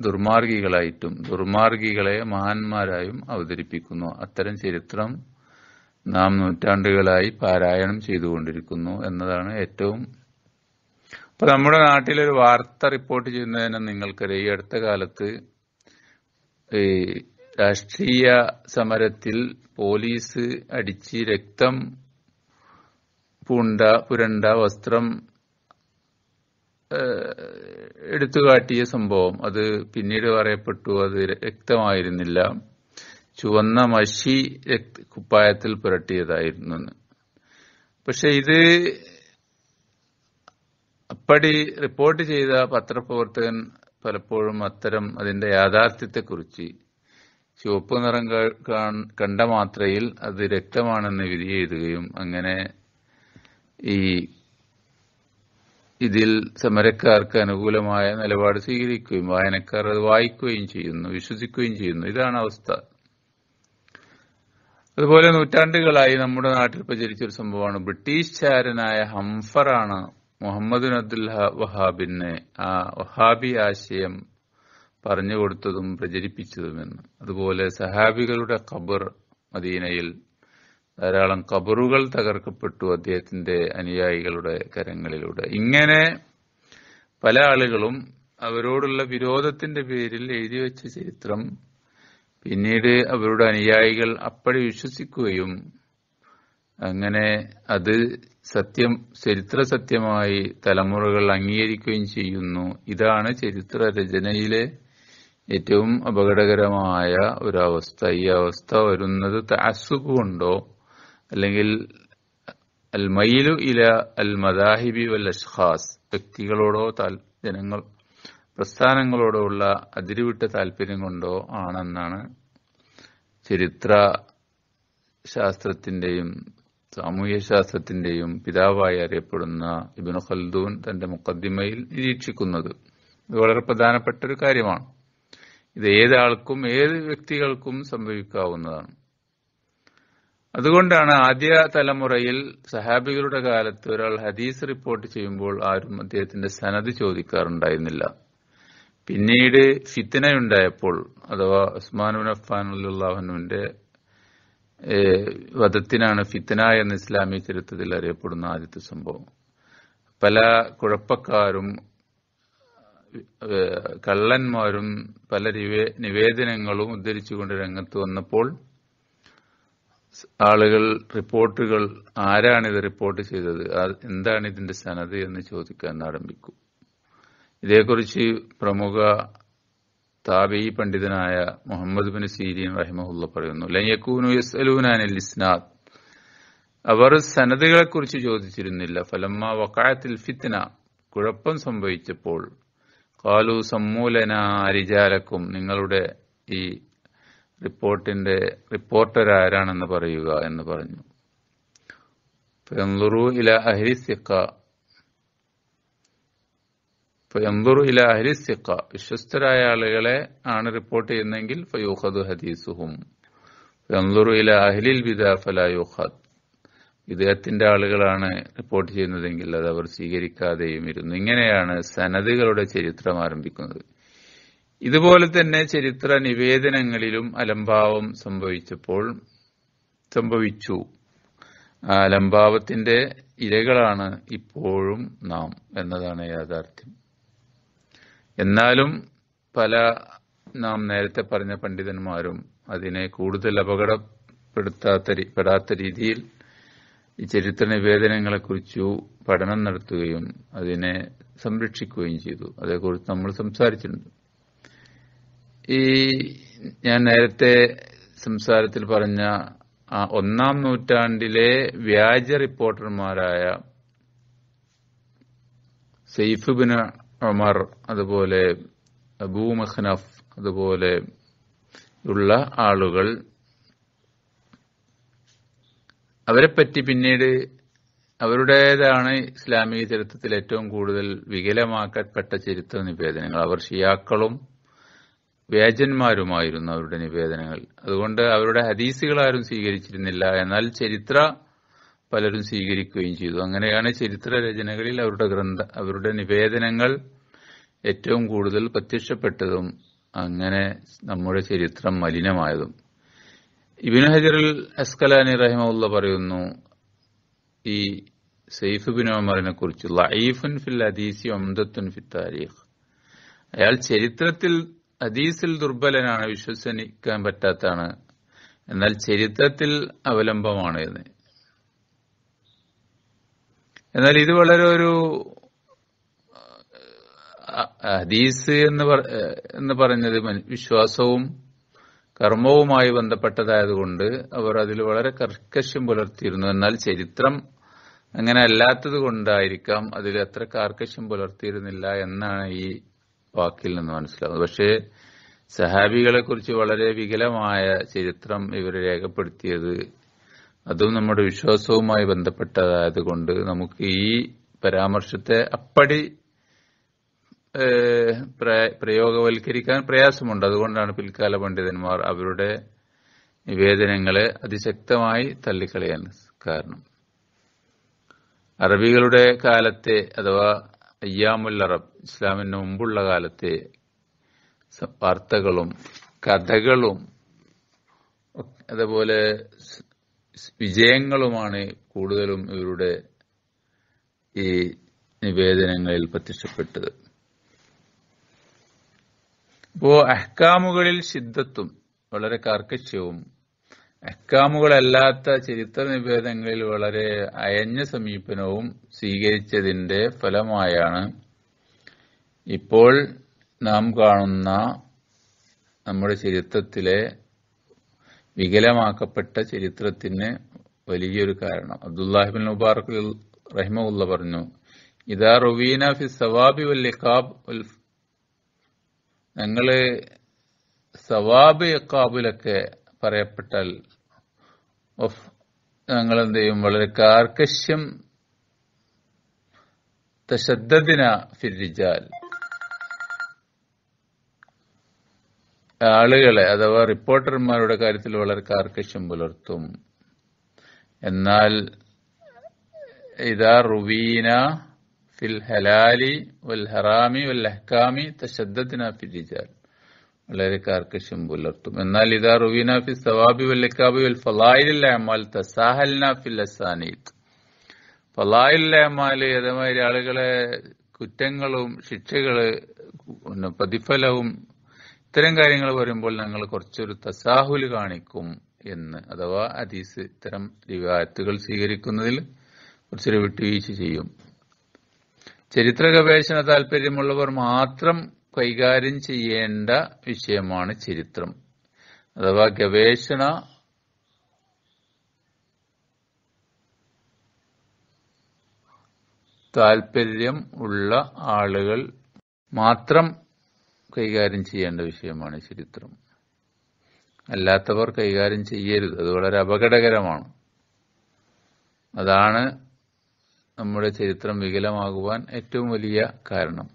ദുർമാർഗികളായിട്ടും ദുർമാർഗികളെ മഹാന്മാരായും അവതരിപ്പിക്കുന്നു അത്തരം ചരിത്രം നാം നൂറ്റാണ്ടുകളായി പാരായണം ചെയ്തുകൊണ്ടിരിക്കുന്നു എന്നതാണ് ഏറ്റവും ഇപ്പൊ നമ്മുടെ നാട്ടിലൊരു വാർത്ത റിപ്പോർട്ട് ചെയ്യുന്നതിന് നിങ്ങൾക്കറിയാം ഈ അടുത്ത കാലത്ത് രാഷ്ട്രീയ സമരത്തിൽ പോലീസ് അടിച്ച് രക്തം പൂണ്ട പുരണ്ട വസ്ത്രം എടുത്തുകാട്ടിയ സംഭവം അത് പിന്നീട് പറയപ്പെട്ടു അത് വ്യക്തമായിരുന്നില്ല ചുവന്ന മഷി കുപ്പായത്തിൽ പുരട്ടിയതായിരുന്നു പക്ഷെ ഇത് അപ്പടി റിപ്പോർട്ട് ചെയ്ത പത്രപ്രവർത്തകൻ പലപ്പോഴും അത്തരം അതിന്റെ യാഥാർത്ഥ്യത്തെക്കുറിച്ച് ചുവപ്പ് നിറം കണ്ട മാത്രയിൽ അത് രക്തമാണെന്ന് വിധി എഴുതുകയും അങ്ങനെ ഈ ഇതിൽ സമരക്കാർക്ക് അനുകൂലമായ നിലപാട് സ്വീകരിക്കുകയും വായനക്കാർ അത് വായിക്കുകയും ചെയ്യുന്നു വിശ്വസിക്കുകയും ചെയ്യുന്നു ഇതാണ് അവസ്ഥ അതുപോലെ നൂറ്റാണ്ടുകളായി നമ്മുടെ നാട്ടിൽ പ്രചരിച്ചൊരു സംഭവമാണ് ബ്രിട്ടീഷ് ചാരനായ ഹംഫറാണ് മുഹമ്മദ് അബ്ദുൽ വഹാബിന് ആ വഹാബി ആശയം പറഞ്ഞു കൊടുത്തതും പ്രചരിപ്പിച്ചതുമെന്ന് അതുപോലെ സഹാബികളുടെ ഖബർ മദീനയിൽ ധാരാളം ഖബറുകൾ തകർക്കപ്പെട്ടു അദ്ദേഹത്തിന്റെ അനുയായികളുടെ കരങ്ങളിലൂടെ ഇങ്ങനെ പല ആളുകളും അവരോടുള്ള വിരോധത്തിന്റെ പേരിൽ എഴുതി വെച്ച ചരിത്രം പിന്നീട് അവരുടെ അനുയായികൾ അപ്പടി വിശ്വസിക്കുകയും അങ്ങനെ അത് സത്യം ചരിത്ര സത്യമായി തലമുറകൾ അംഗീകരിക്കുകയും ചെയ്യുന്നു ഇതാണ് ചരിത്ര രചനയിലെ ഏറ്റവും അപകടകരമായ ഒരവസ്ഥ ഈ അവസ്ഥ വരുന്നത് താസുബ് കൊണ്ടോ അല്ലെങ്കിൽ അൽ മയിലു ഇല അൽ മദാഹിബി വൽ അഷ്ഖാസ് വ്യക്തികളോടോ ജനങ്ങൾ പ്രസ്ഥാനങ്ങളോടോ ഉള്ള അതിരുവിട്ട താല്പര്യം കൊണ്ടോ ആണെന്നാണ് ചരിത്ര ശാസ്ത്രത്തിന്റെയും സാമൂഹ്യ ശാസ്ത്രത്തിന്റെയും പിതാവായി അറിയപ്പെടുന്ന ഇബിന് ഖൽദൂൻ തന്റെ മുക്കദ്ദിമയിൽ നിരീക്ഷിക്കുന്നത് ഇത് വളരെ പ്രധാനപ്പെട്ട ഒരു കാര്യമാണ് ഇത് ഏതാൾക്കും ഏത് വ്യക്തികൾക്കും സംഭവിക്കാവുന്നതാണ് അതുകൊണ്ടാണ് ആദ്യ തലമുറയിൽ സഹാബികളുടെ കാലത്ത് ഒരാൾ ഹദീസ് റിപ്പോർട്ട് ചെയ്യുമ്പോൾ ആരും അദ്ദേഹത്തിന്റെ സനത് ചോദിക്കാറുണ്ടായിരുന്നില്ല പിന്നീട് ഫിത്തിനയുണ്ടായപ്പോൾ അഥവാ ഉസ്മാനുൻ അഫ്ഫാൻ അല്ലാഹുനുവിന്റെ വധത്തിനാണ് ഫിത്തന എന്ന ഇസ്ലാമിക ചരിത്രത്തിൽ അറിയപ്പെടുന്ന ആദ്യത്തെ സംഭവം പല കുഴപ്പക്കാരും കള്ളന്മാരും പല നിവേദനങ്ങളും ഉദ്ധരിച്ചുകൊണ്ട് രംഗത്ത് വന്നപ്പോൾ ആളുകൾ റിപ്പോർട്ടുകൾ ആരാണിത് റിപ്പോർട്ട് ചെയ്തത് എന്താണ് ഇതിന്റെ സനത് എന്ന് ചോദിക്കാൻ ആരംഭിക്കും ഇതേക്കുറിച്ച് പ്രമുഖ താബി പണ്ഡിതനായ മുഹമ്മദ് ബിൻ സീരിയൻ റഹിമഹുല്ല പറയുന്നു ലയക്കൂനു യസ്അലൂനാനിൽ ഇസ്നാദ് അവർ സനദുകളെ കുറിച്ച് ചോദിച്ചിരുന്നില്ല ഫലമ്മ വക്കായത്തിൽ ഫിത്തിന കുഴപ്പം സംഭവിച്ചപ്പോൾ കാലു സമ്മൂലന അരിജാലക്കും നിങ്ങളുടെ ഈ റിപ്പോർട്ടിന്റെ റിപ്പോർട്ടർ ആരാണെന്ന് പറയുക എന്ന് പറഞ്ഞു അഹ്ലി അഹരിസിക്ക ഫയംദുറു ഇല അഹ്ലി സിഖ വിശ്വസ്തരായ ആളുകളെ ആണ് റിപ്പോർട്ട് ചെയ്യുന്നതെങ്കിൽ ഫയൂഖദു ഹദീസുഹും ഫയംദുറു ഇല അഹ്ലിൽ ബിദ ഫലായുഖദ് വിദേഹത്തിന്റെ ആളുകളാണ് റിപ്പോർട്ട് ചെയ്യുന്നതെങ്കിൽ അത് അവർ സ്വീകരിക്കാതെയും ഇരുന്നു ഇങ്ങനെയാണ് സനദുകളുടെ ചരിത്രം ആരംഭിക്കുന്നത് ഇതുപോലെ തന്നെ ചരിത്ര നിവേദനങ്ങളിലും അലംഭാവം സംഭവിച്ചപ്പോൾ സംഭവിച്ചു ആ അലംഭാവത്തിന്റെ ഇരകളാണ് ഇപ്പോഴും നാം എന്നതാണ് യാഥാർത്ഥ്യം എന്നാലും പല നാം നേരത്തെ പറഞ്ഞ പണ്ഡിതന്മാരും അതിനെ കൂടുതൽ അപകടപ്പെടുത്താത്ത പെടാത്ത രീതിയിൽ ഈ ചരിത്ര നിവേദനങ്ങളെക്കുറിച്ചു പഠനം നടത്തുകയും അതിനെ സംരക്ഷിക്കുകയും ചെയ്തു അതേക്കുറിച്ച് നമ്മൾ സംസാരിച്ചിട്ടുണ്ട് ഈ ഞാൻ നേരത്തെ സംസാരത്തിൽ പറഞ്ഞ ആ ഒന്നാം നൂറ്റാണ്ടിലെ വ്യാജ റിപ്പോർട്ടർമാരായ സെയ്ഫ് ബിൻ ഉമർ അതുപോലെ അബൂ അതുപോലെ ഉള്ള ആളുകൾ അവരെപ്പറ്റി പിന്നീട് അവരുടേതാണ് ഇസ്ലാമിക ചരിത്രത്തിൽ ഏറ്റവും കൂടുതൽ വികലമാക്കപ്പെട്ട ചരിത്ര നിവേദനങ്ങൾ അവർ ഷിയാക്കളും വേജന്മാരുമായിരുന്നു അവരുടെ നിവേദനങ്ങൾ അതുകൊണ്ട് അവരുടെ ഹദീസുകൾ ആരും സ്വീകരിച്ചിരുന്നില്ല എന്നാൽ ചരിത്ര പലരും സ്വീകരിക്കുകയും ചെയ്തു അങ്ങനെയാണ് ചരിത്ര രചനകളിൽ അവരുടെ ഗ്രന്ഥ അവരുടെ നിവേദനങ്ങൾ ഏറ്റവും കൂടുതൽ പ്രത്യക്ഷപ്പെട്ടതും അങ്ങനെ നമ്മുടെ ചരിത്രം മലിനമായതും ഇബിൻ ഹജറുൽ അസ്കലാനി റഹിമുള്ള പറയുന്നു ഈ സെയ്ഫ് ബിൻ ഒമറിനെ കുറിച്ച് ഐഫുൻ ഫിൽ അദീസി ഒമദത്തുൻ ഫി താരീഖ് അയാൾ ചരിത്രത്തിൽ അദീസിൽ ദുർബലനാണ് വിശ്വസനിക്കാൻ പറ്റാത്താണ് എന്നാൽ ചരിത്രത്തിൽ അവലംബമാണ് എന്ന് എന്നാൽ ഇത് വളരെ ഒരു ഹദീസ് എന്ന് എന്ന് പറഞ്ഞത് വിശ്വാസവും കർമ്മവുമായി ബന്ധപ്പെട്ടതായതുകൊണ്ട് അവർ അതിൽ വളരെ കർക്കശ്യം പുലർത്തിയിരുന്നു എന്നാൽ ചരിത്രം അങ്ങനെ അല്ലാത്തത് കൊണ്ടായിരിക്കാം അതിൽ അത്ര കാർക്കശ്യം പുലർത്തിയിരുന്നില്ല എന്നാണ് ഈ വാക്കിൽ നിന്ന് മനസ്സിലാവുന്നത് പക്ഷേ സഹാബികളെ കുറിച്ച് വളരെ വികലമായ ചരിത്രം ഇവർ രേഖപ്പെടുത്തിയത് അതും നമ്മുടെ വിശ്വാസവുമായി ബന്ധപ്പെട്ടതായതുകൊണ്ട് നമുക്ക് ഈ പരാമർശത്തെ അപ്പടി പ്രയോഗവൽക്കരിക്കാൻ പ്രയാസമുണ്ട് അതുകൊണ്ടാണ് പിൽക്കാല പണ്ഡിതന്മാർ അവരുടെ നിവേദനങ്ങളെ അതിശക്തമായി തള്ളിക്കളയാൻ കാരണം അറബികളുടെ കാലത്തെ അഥവാ അയ്യാമുൽ അറബ് ഇസ്ലാമിന് മുമ്പുള്ള കാലത്തെ വാർത്തകളും കഥകളും അതുപോലെ വിജയങ്ങളുമാണ് കൂടുതലും ഇവരുടെ ഈ നിവേദനങ്ങളിൽ പ്രത്യക്ഷപ്പെട്ടത് ഇപ്പോ അഹ്കാമുകളിൽ സിദ്ധത്വം വളരെ കർക്കശ്യവും അഹ്കാമുകളല്ലാത്ത ചരിത്ര നിവേദനങ്ങളിൽ വളരെ അയഞ്ഞ സമീപനവും സ്വീകരിച്ചതിന്റെ ഫലമായാണ് ഇപ്പോൾ നാം കാണുന്ന നമ്മുടെ ചരിത്രത്തിലെ വികലമാക്കപ്പെട്ട ചരിത്രത്തിന് വലിയൊരു കാരണം അബ്ദുല്ലാഹിബിൻ മുബാറക് റഹിമുല്ല പറഞ്ഞു ഇതാ റുവീന ഫി സവാബി വൽ ഇഖാബ് ഞങ്ങള് സവാബ് എക്കാബിലൊക്കെ പറയപ്പെട്ടാൽ ഞങ്ങൾ എന്ത് ചെയ്യും വളരെ കാർക്കശ്യം തശദ്ദദിന ഫിരിജാൽ ആളുകളെ അഥവാ റിപ്പോർട്ടർമാരുടെ കാര്യത്തിൽ വളരെ കാർക്കശ്യം പുലർത്തും എന്നാൽ ഇതാ റുവീന ഫിൽ ഹലാലി വൽ ഹറാമി വൽ അഹ്കാമി തശദ്ദത്തിന ഫിരിജാൽ വളരെ കാർക്കശ്യം പുലർത്തും എന്നാൽ ഇതാ റുവീന ഫി സവാബി വൽ ഇക്കാബി വൽ ഫലായിൽ അമാൽ തസാഹൽന ഫിൽ അസാനീത് ഫലായിൽ അമാല് അതേമാതിരി ആളുകളെ കുറ്റങ്ങളും ശിക്ഷകള് പ്രതിഫലവും ഇത്തരം കാര്യങ്ങൾ വരുമ്പോൾ ഞങ്ങൾ കുറച്ചൊരു തസാഹുൽ കാണിക്കും എന്ന് അഥവാ ഹദീസ് ഇത്തരം റിവായത്തുകൾ സ്വീകരിക്കുന്നതിൽ കുറച്ചൊരു വിട്ടുവീഴ്ച ചെയ്യും ചരിത്ര ഗവേഷണ താല്പര്യമുള്ളവർ മാത്രം കൈകാര്യം ചെയ്യേണ്ട വിഷയമാണ് ചരിത്രം അഥവാ ഗവേഷണ താല്പര്യം ഉള്ള ആളുകൾ മാത്രം കൈകാര്യം ചെയ്യേണ്ട വിഷയമാണ് ചരിത്രം അല്ലാത്തവർ കൈകാര്യം ചെയ്യരുത് അത് വളരെ അപകടകരമാണ് അതാണ് നമ്മുടെ ചരിത്രം വികലമാകുവാൻ ഏറ്റവും വലിയ കാരണം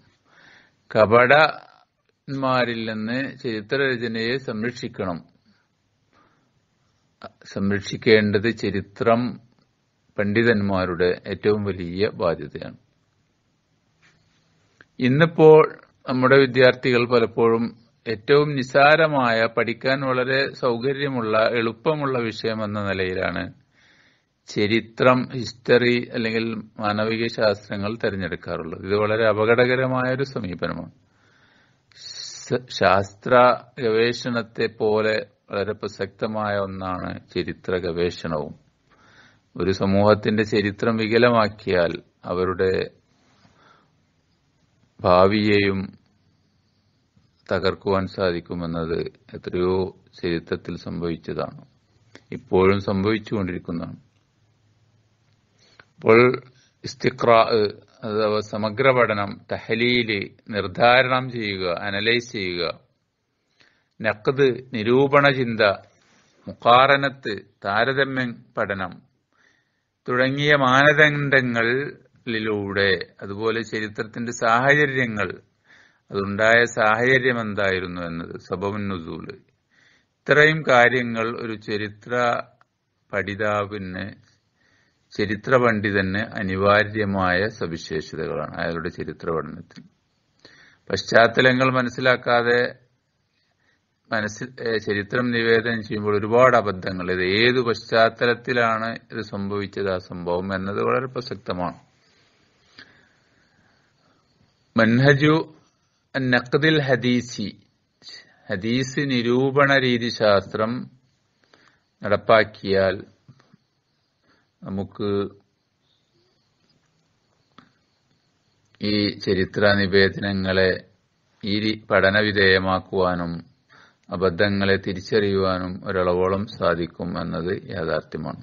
കപടന്മാരിൽ നിന്ന് ചരിത്രരചനയെ സംരക്ഷിക്കണം സംരക്ഷിക്കേണ്ടത് ചരിത്രം പണ്ഡിതന്മാരുടെ ഏറ്റവും വലിയ ബാധ്യതയാണ് ഇന്നിപ്പോൾ നമ്മുടെ വിദ്യാർത്ഥികൾ പലപ്പോഴും ഏറ്റവും നിസാരമായ പഠിക്കാൻ വളരെ സൗകര്യമുള്ള എളുപ്പമുള്ള വിഷയം എന്ന നിലയിലാണ് ചരിത്രം ഹിസ്റ്ററി അല്ലെങ്കിൽ മാനവിക ശാസ്ത്രങ്ങൾ തിരഞ്ഞെടുക്കാറുള്ളത് ഇത് വളരെ അപകടകരമായ ഒരു സമീപനമാണ് ശാസ്ത്ര ഗവേഷണത്തെ പോലെ വളരെ പ്രസക്തമായ ഒന്നാണ് ചരിത്ര ഗവേഷണവും ഒരു സമൂഹത്തിന്റെ ചരിത്രം വികലമാക്കിയാൽ അവരുടെ ഭാവിയെയും തകർക്കുവാൻ സാധിക്കുമെന്നത് എത്രയോ ചരിത്രത്തിൽ സംഭവിച്ചതാണ് ഇപ്പോഴും സംഭവിച്ചുകൊണ്ടിരിക്കുന്നതാണ് അപ്പോൾ ഇസ്തിക്രാ അഥവാ സമഗ്ര പഠനം തഹലീല് നിർധാരണം ചെയ്യുക അനലൈസ് ചെയ്യുക നക്കത് നിരൂപണ ചിന്ത മുഖാരനത്ത് താരതമ്യം പഠനം തുടങ്ങിയ മാനദണ്ഡങ്ങൾ ലിലൂടെ അതുപോലെ ചരിത്രത്തിന്റെ സാഹചര്യങ്ങൾ അതുണ്ടായ സാഹചര്യം എന്തായിരുന്നു എന്നത് സബബുൻ നുസൂല് ഇത്രയും കാര്യങ്ങൾ ഒരു ചരിത്ര പഠിതാവിന് ചരിത്ര പണ്ഡിതന് അനിവാര്യമായ സവിശേഷതകളാണ് അയാളുടെ ചരിത്ര പഠനത്തിൽ പശ്ചാത്തലങ്ങൾ മനസ്സിലാക്കാതെ മനസ്സിൽ ചരിത്രം നിവേദനം ചെയ്യുമ്പോൾ ഒരുപാട് അബദ്ധങ്ങൾ ഇത് ഏത് പശ്ചാത്തലത്തിലാണ് ഇത് സംഭവിച്ചത് ആ സംഭവം എന്നത് വളരെ പ്രസക്തമാണ് മൻഹജു നഖ്ദിൽ ഹദീസി ഹദീസ് നിരൂപണ രീതി ശാസ്ത്രം നടപ്പാക്കിയാൽ നമുക്ക് ഈ ചരിത്ര നിവേദനങ്ങളെ ഈ പഠനവിധേയമാക്കുവാനും അബദ്ധങ്ങളെ തിരിച്ചറിയുവാനും ഒരളവോളം സാധിക്കും എന്നത് യാഥാർത്ഥ്യമാണ്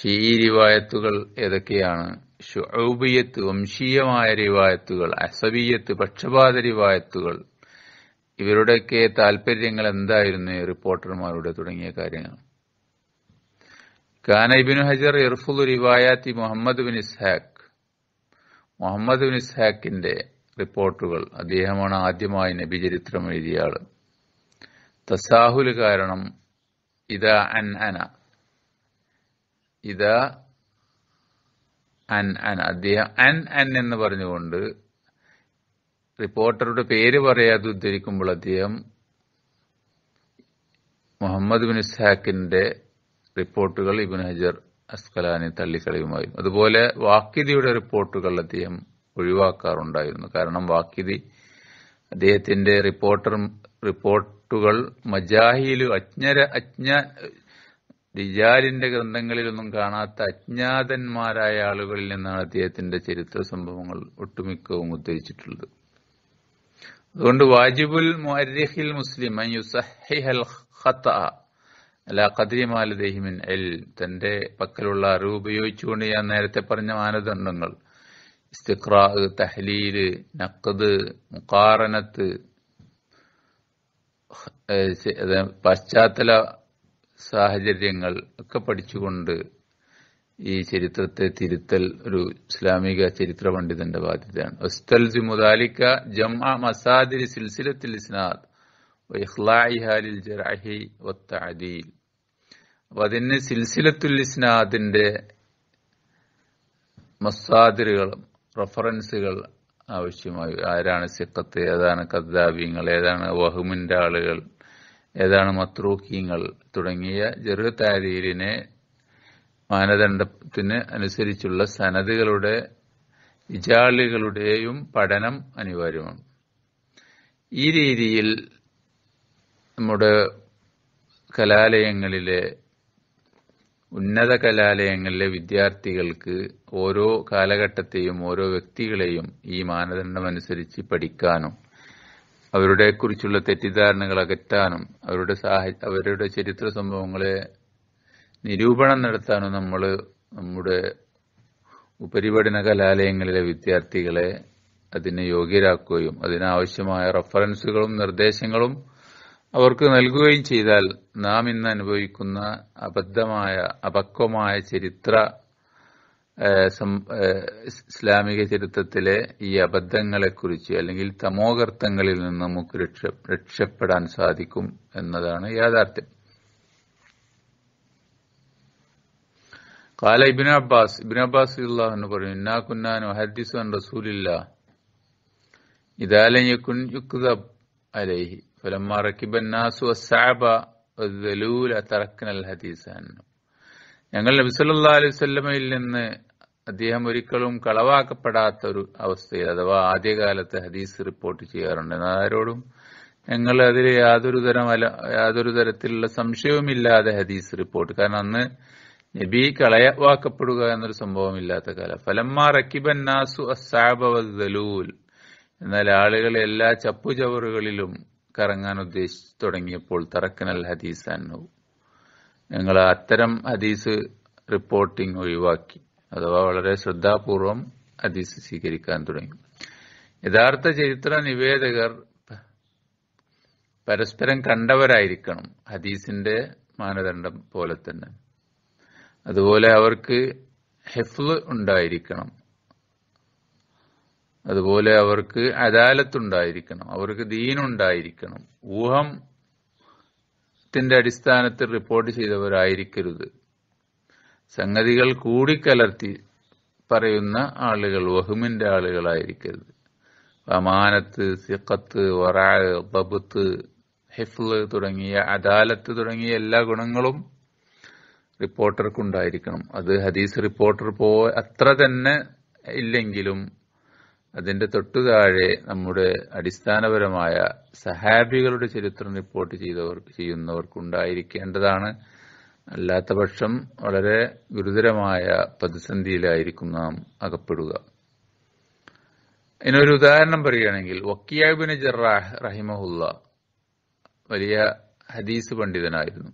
ഷീ രിവായത്തുകൾ ഏതൊക്കെയാണ് ഷുഅബിയത്ത് വംശീയമായ റിവായത്തുകൾ അസബിയത്ത് പക്ഷപാത റിവായത്തുകൾ ഇവരുടെയൊക്കെ താല്പര്യങ്ങൾ എന്തായിരുന്നു റിപ്പോർട്ടർമാരുടെ തുടങ്ങിയ കാര്യങ്ങൾ കാന ഹജർ ഇർഫുൽ റിവായാത്തി മുഹമ്മദ് ബിൻ ഇസ്ഹാഖ് മുഹമ്മദ് ബിൻ ഇസ്ഹാഖിന്റെ റിപ്പോർട്ടുകൾ അദ്ദേഹമാണ് ആദ്യമായി ചരിത്രം എഴുതിയ ആള് തസാഹുൽ കാരണം ഇതാ അൻ അന ഇതാ അൻ അൻ അദ്ദേഹം അൻ അൻ എന്ന് പറഞ്ഞുകൊണ്ട് റിപ്പോർട്ടറുടെ പേര് പറയാതെ ഉദ്ധരിക്കുമ്പോൾ അദ്ദേഹം മുഹമ്മദ് ബിൻ ഇസ്ഹാഖിന്റെ റിപ്പോർട്ടുകൾ ഇബിൻ ഹജർ അസ്കലാനെ തള്ളിക്കളയുമായിരുന്നു അതുപോലെ വാക്യതിയുടെ റിപ്പോർട്ടുകൾ അദ്ദേഹം ഒഴിവാക്കാറുണ്ടായിരുന്നു കാരണം വാക്യതി അദ്ദേഹത്തിന്റെ റിപ്പോർട്ടർ റിപ്പോർട്ടുകൾ മജാഹിലു അജ്ഞര അജ്ഞ റിജാലിന്റെ ഗ്രന്ഥങ്ങളിലൊന്നും കാണാത്ത അജ്ഞാതന്മാരായ ആളുകളിൽ നിന്നാണ് അദ്ദേഹത്തിന്റെ ചരിത്ര സംഭവങ്ങൾ ഒട്ടുമിക്കവും ഉദ്ധരിച്ചിട്ടുള്ളത് അതുകൊണ്ട് വാജിബുൽ മുഅരിഹിൽ മുസ്ലിം അല്ല കദ്രിമാലുദേഹിമിൻ എൽ തന്റെ പക്കലുള്ള അറിവ് ഉപയോഗിച്ചുകൊണ്ട് ഞാൻ നേരത്തെ പറഞ്ഞ മാനദണ്ഡങ്ങൾ ഇസ്തിഖ്റാ തഹ്ലീല് നക്കത് മുക്കാറനത്ത് പശ്ചാത്തല സാഹചര്യങ്ങൾ ഒക്കെ പഠിച്ചുകൊണ്ട് ഈ ചരിത്രത്തെ തിരുത്തൽ ഒരു ഇസ്ലാമിക ചരിത്ര പണ്ഡിതന്റെ ബാധ്യതയാണ് അസ്തൽ മുദാലിക്ക ജംഅ മസാദിരി സിൽസിലത്തിൽ ഇസ്നാദ് അപ്പൊ അതിന് സിൽസിലത്തുൽ ഇസ്നാദിന്റെ മസാദിറുകളും റഫറൻസുകൾ ആവശ്യമായി ആരാണ് സിക്കത്ത് ഏതാണ് കദ്ദാബിങ്ങൾ ഏതാണ് വഹുമിന്റെ ആളുകൾ ഏതാണ് മത്രൂക്കീങ്ങൾ തുടങ്ങിയ ചെറുതാരീരിനെ മാനദണ്ഡത്തിന് അനുസരിച്ചുള്ള സനദുകളുടെ വിചാളികളുടെയും പഠനം അനിവാര്യമാണ് ഈ രീതിയിൽ നമ്മുടെ കലാലയങ്ങളിലെ ഉന്നത കലാലയങ്ങളിലെ വിദ്യാർത്ഥികൾക്ക് ഓരോ കാലഘട്ടത്തെയും ഓരോ വ്യക്തികളെയും ഈ മാനദണ്ഡമനുസരിച്ച് പഠിക്കാനും അവരുടെ കുറിച്ചുള്ള തെറ്റിദ്ധാരണകൾ അകറ്റാനും അവരുടെ സാഹിത്യ അവരുടെ ചരിത്ര സംഭവങ്ങളെ നിരൂപണം നടത്താനും നമ്മൾ നമ്മുടെ ഉപരിപഠന കലാലയങ്ങളിലെ വിദ്യാർത്ഥികളെ അതിന് യോഗ്യരാക്കുകയും അതിനാവശ്യമായ റഫറൻസുകളും നിർദ്ദേശങ്ങളും അവർക്ക് നൽകുകയും ചെയ്താൽ നാം ഇന്ന് അനുഭവിക്കുന്ന അബദ്ധമായ അപക്വമായ ചരിത്ര ഇസ്ലാമിക ചരിത്രത്തിലെ ഈ അബദ്ധങ്ങളെക്കുറിച്ച് അല്ലെങ്കിൽ തമോഗർത്തങ്ങളിൽ നിന്ന് നമുക്ക് രക്ഷ രക്ഷപ്പെടാൻ സാധിക്കും എന്നതാണ് യാഥാർത്ഥ്യം കാല ഇബിൻ അബ്ബാസ് ഇബിൻ അബ്ബാസ് എന്ന് പറയും ഇന്നാ കുന്നാൻ ഹദ്ദിസു റസൂലില്ല ഇതാലയുൻ യുക്തബ് അലൈഹി തറക്കനൽ ഹദീസ് ഞങ്ങൾ നബിസല്ലാ അലൈവല്ലമയിൽ നിന്ന് അദ്ദേഹം ഒരിക്കലും കളവാക്കപ്പെടാത്ത ഒരു അവസ്ഥയിൽ അഥവാ ആദ്യകാലത്ത് ഹദീസ് റിപ്പോർട്ട് ചെയ്യാറുണ്ട് ആരോടും ഞങ്ങൾ അതിൽ യാതൊരു തരം അല യാതൊരു തരത്തിലുള്ള സംശയവുമില്ലാതെ ഹദീസ് റിപ്പോർട്ട് കാരണം അന്ന് നബി കളയവാക്കപ്പെടുക എന്നൊരു സംഭവം ഇല്ലാത്ത കാലം ഫലമ്മ നാസു അസാബലൂൽ എന്നാൽ ആളുകൾ എല്ലാ ചപ്പുചവറുകളിലും കറങ്ങാൻ ഉദ്ദേശിച്ചു തുടങ്ങിയപ്പോൾ തറക്കനൽ ഹദീസ് അന്നു ഞങ്ങൾ അത്തരം ഹദീസ് റിപ്പോർട്ടിംഗ് ഒഴിവാക്കി അഥവാ വളരെ ശ്രദ്ധാപൂർവം ഹദീസ് സ്വീകരിക്കാൻ തുടങ്ങി യഥാർത്ഥ ചരിത്ര നിവേദകർ പരസ്പരം കണ്ടവരായിരിക്കണം ഹദീസിന്റെ മാനദണ്ഡം പോലെ തന്നെ അതുപോലെ അവർക്ക് ഹെഫ്ല് ഉണ്ടായിരിക്കണം അതുപോലെ അവർക്ക് അദാലത്ത് ഉണ്ടായിരിക്കണം അവർക്ക് ദീനുണ്ടായിരിക്കണം ഊഹം ത്തിന്റെ അടിസ്ഥാനത്തിൽ റിപ്പോർട്ട് ചെയ്തവരായിരിക്കരുത് സംഗതികൾ കൂടിക്കലർത്തി പറയുന്ന ആളുകൾ വഹുമിന്റെ ആളുകളായിരിക്കരുത് അമാനത്ത് സിഖത്ത് വറാഴ് ബബുത്ത് ഹിഫ്ല് തുടങ്ങിയ അദാലത്ത് തുടങ്ങിയ എല്ലാ ഗുണങ്ങളും റിപ്പോർട്ടർക്കുണ്ടായിരിക്കണം അത് ഹദീസ് റിപ്പോർട്ടർ പോ അത്ര തന്നെ ഇല്ലെങ്കിലും അതിന്റെ തൊട്ടുതാഴെ നമ്മുടെ അടിസ്ഥാനപരമായ സഹാബികളുടെ ചരിത്രം റിപ്പോർട്ട് ചെയ്തവർ ചെയ്യുന്നവർക്കുണ്ടായിരിക്കേണ്ടതാണ് അല്ലാത്ത പക്ഷം വളരെ ഗുരുതരമായ പ്രതിസന്ധിയിലായിരിക്കും നാം അകപ്പെടുക ഇതിനൊരു ഉദാഹരണം പറയുകയാണെങ്കിൽ വക്കിയാബിന് ജറാഹ് റഹിമഹുല്ല വലിയ ഹദീസ് പണ്ഡിതനായിരുന്നു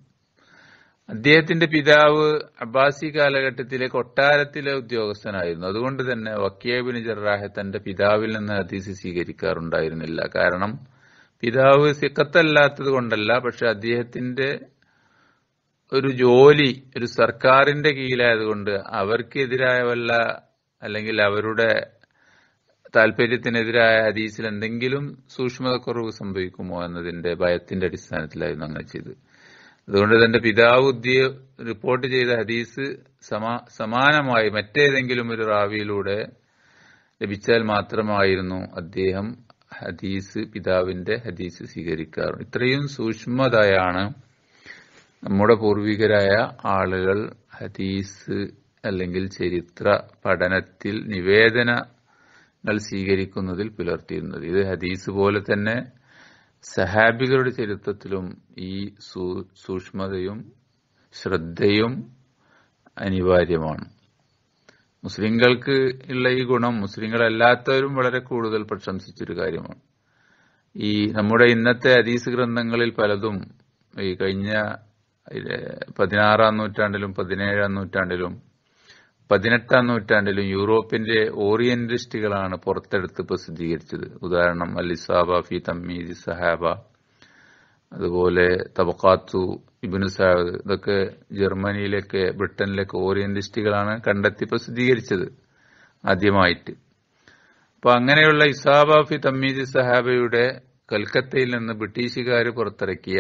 അദ്ദേഹത്തിന്റെ പിതാവ് അബ്ബാസി കാലഘട്ടത്തിലെ കൊട്ടാരത്തിലെ ഉദ്യോഗസ്ഥനായിരുന്നു അതുകൊണ്ട് തന്നെ വക്കിയബിന് ജറാഹെ തന്റെ പിതാവിൽ നിന്ന് ഹദീസ് സ്വീകരിക്കാറുണ്ടായിരുന്നില്ല കാരണം പിതാവ് സിക്കത്തല്ലാത്തത് കൊണ്ടല്ല പക്ഷെ അദ്ദേഹത്തിന്റെ ഒരു ജോലി ഒരു സർക്കാരിന്റെ കീഴിലായതുകൊണ്ട് അവർക്കെതിരായ വല്ല അല്ലെങ്കിൽ അവരുടെ താല്പര്യത്തിനെതിരായ ഹദീസിൽ എന്തെങ്കിലും സൂക്ഷ്മതക്കുറവ് സംഭവിക്കുമോ എന്നതിന്റെ ഭയത്തിന്റെ അടിസ്ഥാനത്തിലായിരുന്നു അങ്ങനെ ചെയ്തത് അതുകൊണ്ട് തന്റെ പിതാവ് ഉദ്യ റിപ്പോർട്ട് ചെയ്ത ഹദീസ് സമാ സമാനമായി മറ്റേതെങ്കിലും ഒരു റാവിയിലൂടെ ലഭിച്ചാൽ മാത്രമായിരുന്നു അദ്ദേഹം ഹദീസ് പിതാവിന്റെ ഹദീസ് സ്വീകരിക്കാറ് ഇത്രയും സൂക്ഷ്മതയാണ് നമ്മുടെ പൂർവികരായ ആളുകൾ ഹദീസ് അല്ലെങ്കിൽ ചരിത്ര പഠനത്തിൽ നിവേദനങ്ങൾ സ്വീകരിക്കുന്നതിൽ പുലർത്തിയിരുന്നത് ഇത് ഹദീസ് പോലെ തന്നെ സഹാബികളുടെ ചരിത്രത്തിലും ഈ സൂക്ഷ്മതയും ശ്രദ്ധയും അനിവാര്യമാണ് മുസ്ലിങ്ങൾക്ക് ഉള്ള ഈ ഗുണം മുസ്ലിങ്ങളല്ലാത്തവരും വളരെ കൂടുതൽ പ്രശംസിച്ചൊരു കാര്യമാണ് ഈ നമ്മുടെ ഇന്നത്തെ അതീസ് ഗ്രന്ഥങ്ങളിൽ പലതും ഈ കഴിഞ്ഞ പതിനാറാം നൂറ്റാണ്ടിലും പതിനേഴാം നൂറ്റാണ്ടിലും പതിനെട്ടാം നൂറ്റാണ്ടിലും യൂറോപ്പിന്റെ ഓറിയന്റലിസ്റ്റുകളാണ് പുറത്തെടുത്ത് പ്രസിദ്ധീകരിച്ചത് ഉദാഹരണം അലിസാബ ഫി തമ്മീദി സഹാബ അതുപോലെ തബക്കാത്തു ഇബിനു സാബ് ഇതൊക്കെ ജർമ്മനിയിലൊക്കെ ബ്രിട്ടനിലൊക്കെ ഓറിയന്റലിസ്റ്റുകളാണ് കണ്ടെത്തി പ്രസിദ്ധീകരിച്ചത് ആദ്യമായിട്ട് അപ്പൊ അങ്ങനെയുള്ള ഇസാബ ഫി തമ്മീദി സഹാബയുടെ കൽക്കത്തയിൽ നിന്ന് ബ്രിട്ടീഷുകാർ പുറത്തിറക്കിയ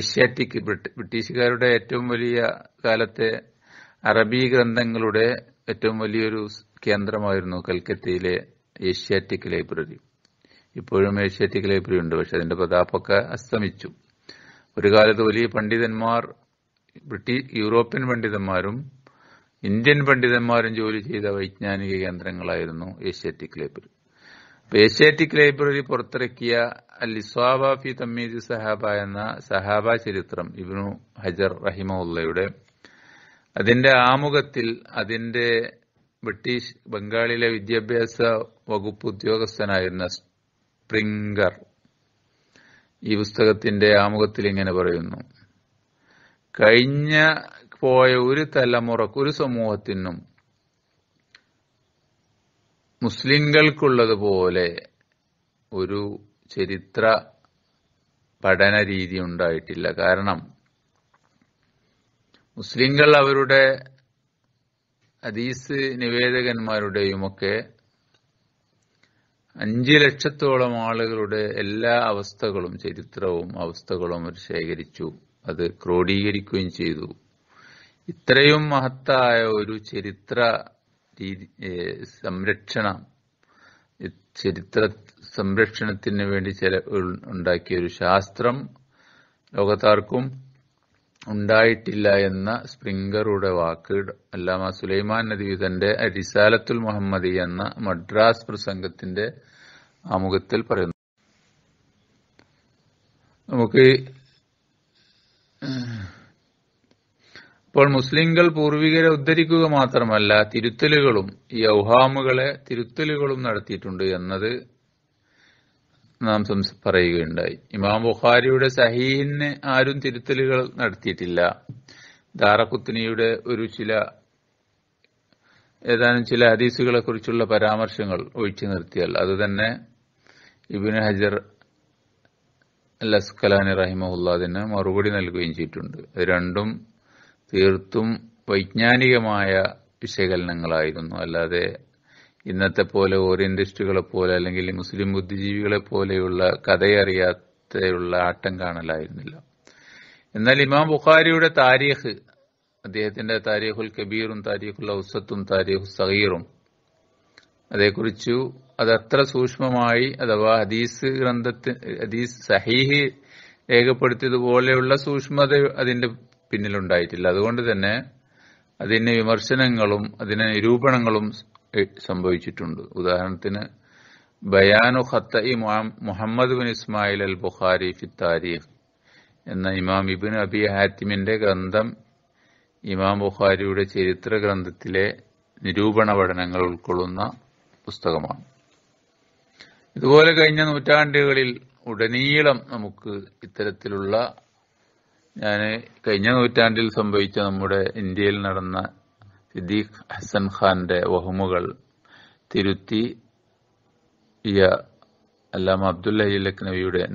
ഏഷ്യാറ്റിക് ബ്രിട്ടീഷുകാരുടെ ഏറ്റവും വലിയ കാലത്തെ അറബി ഗ്രന്ഥങ്ങളുടെ ഏറ്റവും വലിയൊരു കേന്ദ്രമായിരുന്നു കൽക്കത്തയിലെ ഏഷ്യാറ്റിക് ലൈബ്രറി ഇപ്പോഴും ഏഷ്യാറ്റിക് ലൈബ്രറി ഉണ്ട് പക്ഷെ അതിന്റെ പ്രതാപൊക്കെ അസ്തമിച്ചു ഒരു കാലത്ത് വലിയ പണ്ഡിതന്മാർ ബ്രിട്ടീഷ് യൂറോപ്യൻ പണ്ഡിതന്മാരും ഇന്ത്യൻ പണ്ഡിതന്മാരും ജോലി ചെയ്ത വൈജ്ഞാനിക കേന്ദ്രങ്ങളായിരുന്നു ഏഷ്യാറ്റിക് ലൈബ്രറി ഏഷ്യാറ്റിക് ലൈബ്രറി പുറത്തിറക്കിയ അൽ ഇസ്വാബ ഫി തമ്മീദ് സഹാബ എന്ന സഹാബ ചരിത്രം ഇബ്നു ഹജർ റഹിമുള്ളയുടെ അതിന്റെ ആമുഖത്തിൽ അതിന്റെ ബ്രിട്ടീഷ് ബംഗാളിലെ വിദ്യാഭ്യാസ വകുപ്പ് ഉദ്യോഗസ്ഥനായിരുന്ന സ്പ്രിംഗർ ഈ പുസ്തകത്തിന്റെ ആമുഖത്തിൽ ഇങ്ങനെ പറയുന്നു കഴിഞ്ഞ പോയ ഒരു തലമുറക്ക് ഒരു സമൂഹത്തിനും മുസ്ലിങ്ങൾക്കുള്ളതുപോലെ ഒരു ചരിത്ര പഠന രീതി ഉണ്ടായിട്ടില്ല കാരണം മുസ്ലിങ്ങൾ അവരുടെ അദീസ് നിവേദകന്മാരുടെയുമൊക്കെ അഞ്ച് ലക്ഷത്തോളം ആളുകളുടെ എല്ലാ അവസ്ഥകളും ചരിത്രവും അവസ്ഥകളും അവർ ശേഖരിച്ചു അത് ക്രോഡീകരിക്കുകയും ചെയ്തു ഇത്രയും മഹത്തായ ഒരു ചരിത്ര സംരക്ഷണം ചരിത്ര സംരക്ഷണത്തിന് വേണ്ടി ചില ഉണ്ടാക്കിയ ഒരു ശാസ്ത്രം ലോകത്താർക്കും ഉണ്ടായിട്ടില്ല എന്ന സ്പ്രിംഗറുടെ വാക്ക് അല്ലാമ സുലൈമാൻ നദവി തന്റെ അരിസാലത്തുൽ മുഹമ്മദി എന്ന മദ്രാസ് പ്രസംഗത്തിന്റെ ആമുഖത്തിൽ പറയുന്നു നമുക്ക് ഇപ്പോൾ മുസ്ലിംകൾ പൂർവികരെ ഉദ്ധരിക്കുക മാത്രമല്ല തിരുത്തലുകളും ഈ ഔഹാമുകളെ തിരുത്തലുകളും നടത്തിയിട്ടുണ്ട് എന്നത് നാം പറയുകയുണ്ടായി ഇമാം ബുഖാരിയുടെ സഹീന് ആരും തിരുത്തലുകൾ നടത്തിയിട്ടില്ല ദാറക്കുത്തിനിയുടെ ഒരു ചില ഏതാനും ചില ഹദീസുകളെ കുറിച്ചുള്ള പരാമർശങ്ങൾ ഒഴിച്ചു നിർത്തിയാൽ അത് തന്നെ ഇബിന് ഹജർ ലസ്കലാനി അസ്കലാനി മറുപടി നൽകുകയും ചെയ്തിട്ടുണ്ട് രണ്ടും തീർത്തും വൈജ്ഞാനികമായ വിശകലനങ്ങളായിരുന്നു അല്ലാതെ ഇന്നത്തെ പോലെ ഓറിയന്റിസ്റ്റുകളെ പോലെ അല്ലെങ്കിൽ മുസ്ലിം ബുദ്ധിജീവികളെ പോലെയുള്ള കഥയറിയാത്തയുള്ള ആട്ടം കാണലായിരുന്നില്ല എന്നാൽ ഇമാം ബുഖാരിയുടെ താരീഖ് അദ്ദേഹത്തിന്റെ താരീഖുൽ കബീറും താരീഖുൽ ഔസത്തും താരീഖു സഹീറും അതേക്കുറിച്ചു അതത്ര സൂക്ഷ്മമായി അഥവാ ഹദീസ് ഗ്രന്ഥത്തിൽ ഹദീസ് സഹീഹ് രേഖപ്പെടുത്തിയതുപോലെയുള്ള സൂക്ഷ്മത അതിന്റെ പിന്നിലുണ്ടായിട്ടില്ല അതുകൊണ്ട് തന്നെ അതിന് വിമർശനങ്ങളും അതിന് നിരൂപണങ്ങളും സംഭവിച്ചിട്ടുണ്ട് ഉദാഹരണത്തിന് ബയാനു ഖത്ത ഇ മുഹമ്മദ് ബിൻ ഇസ്മായിൽ അൽ ബുഖാരി ഫി താരിഖ് എന്ന ഇമാം ഇബിൻ അബി ഹാത്തിമിന്റെ ഗ്രന്ഥം ഇമാം ബുഖാരിയുടെ ചരിത്ര ഗ്രന്ഥത്തിലെ നിരൂപണ പഠനങ്ങൾ ഉൾക്കൊള്ളുന്ന പുസ്തകമാണ് ഇതുപോലെ കഴിഞ്ഞ നൂറ്റാണ്ടുകളിൽ ഉടനീളം നമുക്ക് ഇത്തരത്തിലുള്ള ഞാൻ കഴിഞ്ഞ നൂറ്റാണ്ടിൽ സംഭവിച്ച നമ്മുടെ ഇന്ത്യയിൽ നടന്ന സിദ്ദീഖ് ഹസൻ ഖാന്റെ വഹുമുകൾ തിരുത്തി അല്ലാമ അബ്ദുല്ല ഇലക്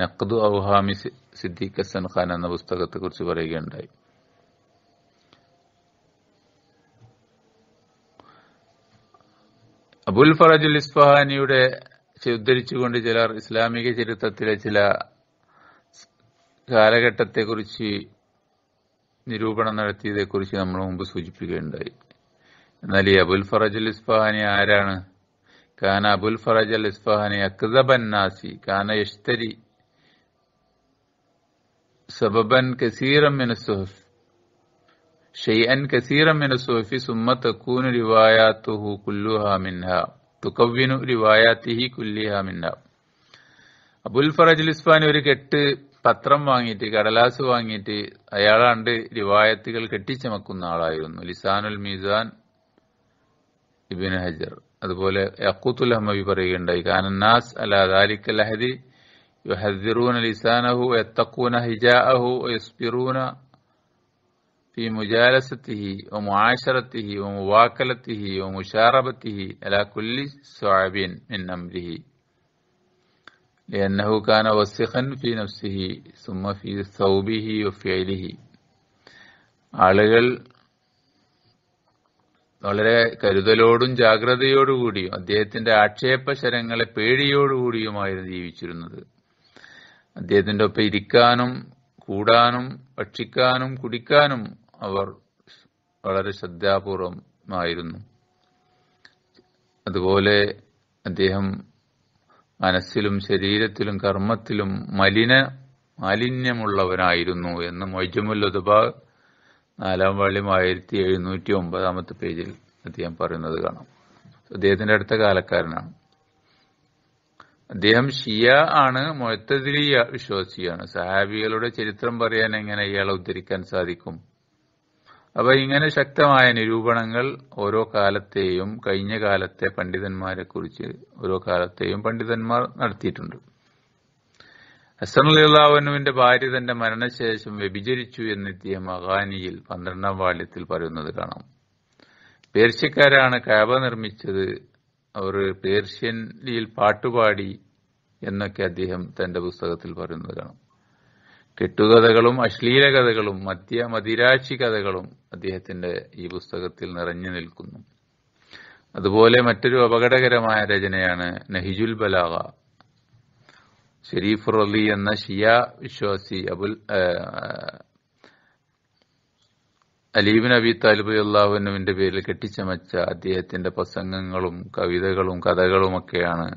നഖ്ദു ഔഹാമി സിദ്ദീഖ് ഹസൻ ഖാൻ എന്ന പുസ്തകത്തെക്കുറിച്ച് പറയുകയുണ്ടായി അബുൽ ഫറജുൽ ഇസ്ഫഹാനിയുടെ ഉദ്ധരിച്ചുകൊണ്ട് ചിലർ ഇസ്ലാമിക ചരിത്രത്തിലെ ചില കാലഘട്ടത്തെക്കുറിച്ച് നിരൂപണം നടത്തിയതേക്കുറിച്ച് നമ്മൾ മുമ്പ് സൂചിപ്പിക്കുകയുണ്ടായി എന്നാൽ ഈ അബുൽ അൽ ഇസ്ഫഹാനി ആരാണ് കാന അബുൽ ഫറജ് അൽ ഇസ്ഫഹാനി അക്സബന്നാസി കാന ഇഷ്തരി സബബൻ കസീറം മിനസുഹഫ് ഷെയ്അൻ കസീറം മിനസുഹഫി സുമ്മ തക്കൂനു റിവായാത്തുഹു കുല്ലു ഹാമിൻഹ തുക്കവ്വിനു റിവായാത്തിഹി കുല്ലി ഹാമിൻഹ അബുൽ അൽ ഇസ്ഫാനി ഒരു കെട്ട് പത്രം വാങ്ങിയിട്ട് കടലാസ് വാങ്ങിയിട്ട് അയാളാണ്ട് റിവായത്തുകൾ കെട്ടിച്ചമക്കുന്ന ആളായിരുന്നു ലിസാനുൽ മീസാൻ ഇബിന് ഹജർ അതുപോലെ യക്കൂത്തുൽ അഹമ്മദി പറയുകയുണ്ടായി കാനന്നാസ് അലാ ദാലിക്കൽ അഹദി യുഹദിറൂന ലിസാനഹു യത്തഖൂന ഹിജാഅഹു യസ്ബിറൂന في مجالسته ومعاشرته ومواكلته ومشاربته على كل صعب من أمره لأنه كان وسخا في نفسه ثم في ثوبه وفعله ആളുകൾ വളരെ കരുതലോടും ജാഗ്രതയോടുകൂടിയും അദ്ദേഹത്തിന്റെ ആക്ഷേപശരങ്ങളെ പേടിയോടുകൂടിയുമായിരുന്നു ജീവിച്ചിരുന്നത് അദ്ദേഹത്തിന്റെ ഒപ്പം ഇരിക്കാനും കൂടാനും ഭക്ഷിക്കാനും കുടിക്കാനും അവർ വളരെ ശ്രദ്ധാപൂർവമായിരുന്നു അതുപോലെ അദ്ദേഹം മനസ്സിലും ശരീരത്തിലും കർമ്മത്തിലും മലിന മാലിന്യമുള്ളവനായിരുന്നു എന്ന് മൊയ്ജമുൽ നാലാം വള്ളിയും ആയിരത്തി എഴുന്നൂറ്റി ഒമ്പതാമത്തെ പേജിൽ അദ്ദേഹം പറയുന്നത് കാണാം അദ്ദേഹത്തിന്റെ അടുത്ത കാലക്കാരനാണ് അദ്ദേഹം ഷിയ ആണ് മൊത്തതിരിയ വിശ്വാസിയാണ് സഹാബികളുടെ ചരിത്രം പറയാൻ എങ്ങനെ ഇയാളെ ഉദ്ധരിക്കാൻ സാധിക്കും അപ്പൊ ഇങ്ങനെ ശക്തമായ നിരൂപണങ്ങൾ ഓരോ കാലത്തെയും കഴിഞ്ഞ കാലത്തെ പണ്ഡിതന്മാരെ കുറിച്ച് ഓരോ കാലത്തെയും പണ്ഡിതന്മാർ നടത്തിയിട്ടുണ്ട് അസനുലാവനുവിന്റെ ഭാര്യ തന്റെ മരണശേഷം വ്യഭിചരിച്ചു എന്നെത്തിയ മഹാനിയിൽ പന്ത്രണ്ടാം വാല്യത്തിൽ പറയുന്നത് കാണാം പേർഷ്യക്കാരാണ് കാബ നിർമ്മിച്ചത് അവർ പേർഷ്യനിൽ പാട്ടുപാടി എന്നൊക്കെ അദ്ദേഹം തന്റെ പുസ്തകത്തിൽ പറയുന്നത് കാണാം കെട്ടുകഥകളും അശ്ലീല കഥകളും മധ്യ മതിരാശി കഥകളും അദ്ദേഹത്തിന്റെ ഈ പുസ്തകത്തിൽ നിറഞ്ഞു നിൽക്കുന്നു അതുപോലെ മറ്റൊരു അപകടകരമായ രചനയാണ് നഹിജുൽ ബലാഗ ഷെരീഫ് റലി എന്ന ഷിയ വിശ്വാസി അബുൽ അലീബിൻ അബി താലിബ് അള്ളാഹുനുവിന്റെ പേരിൽ കെട്ടിച്ചമച്ച അദ്ദേഹത്തിന്റെ പ്രസംഗങ്ങളും കവിതകളും കഥകളുമൊക്കെയാണ്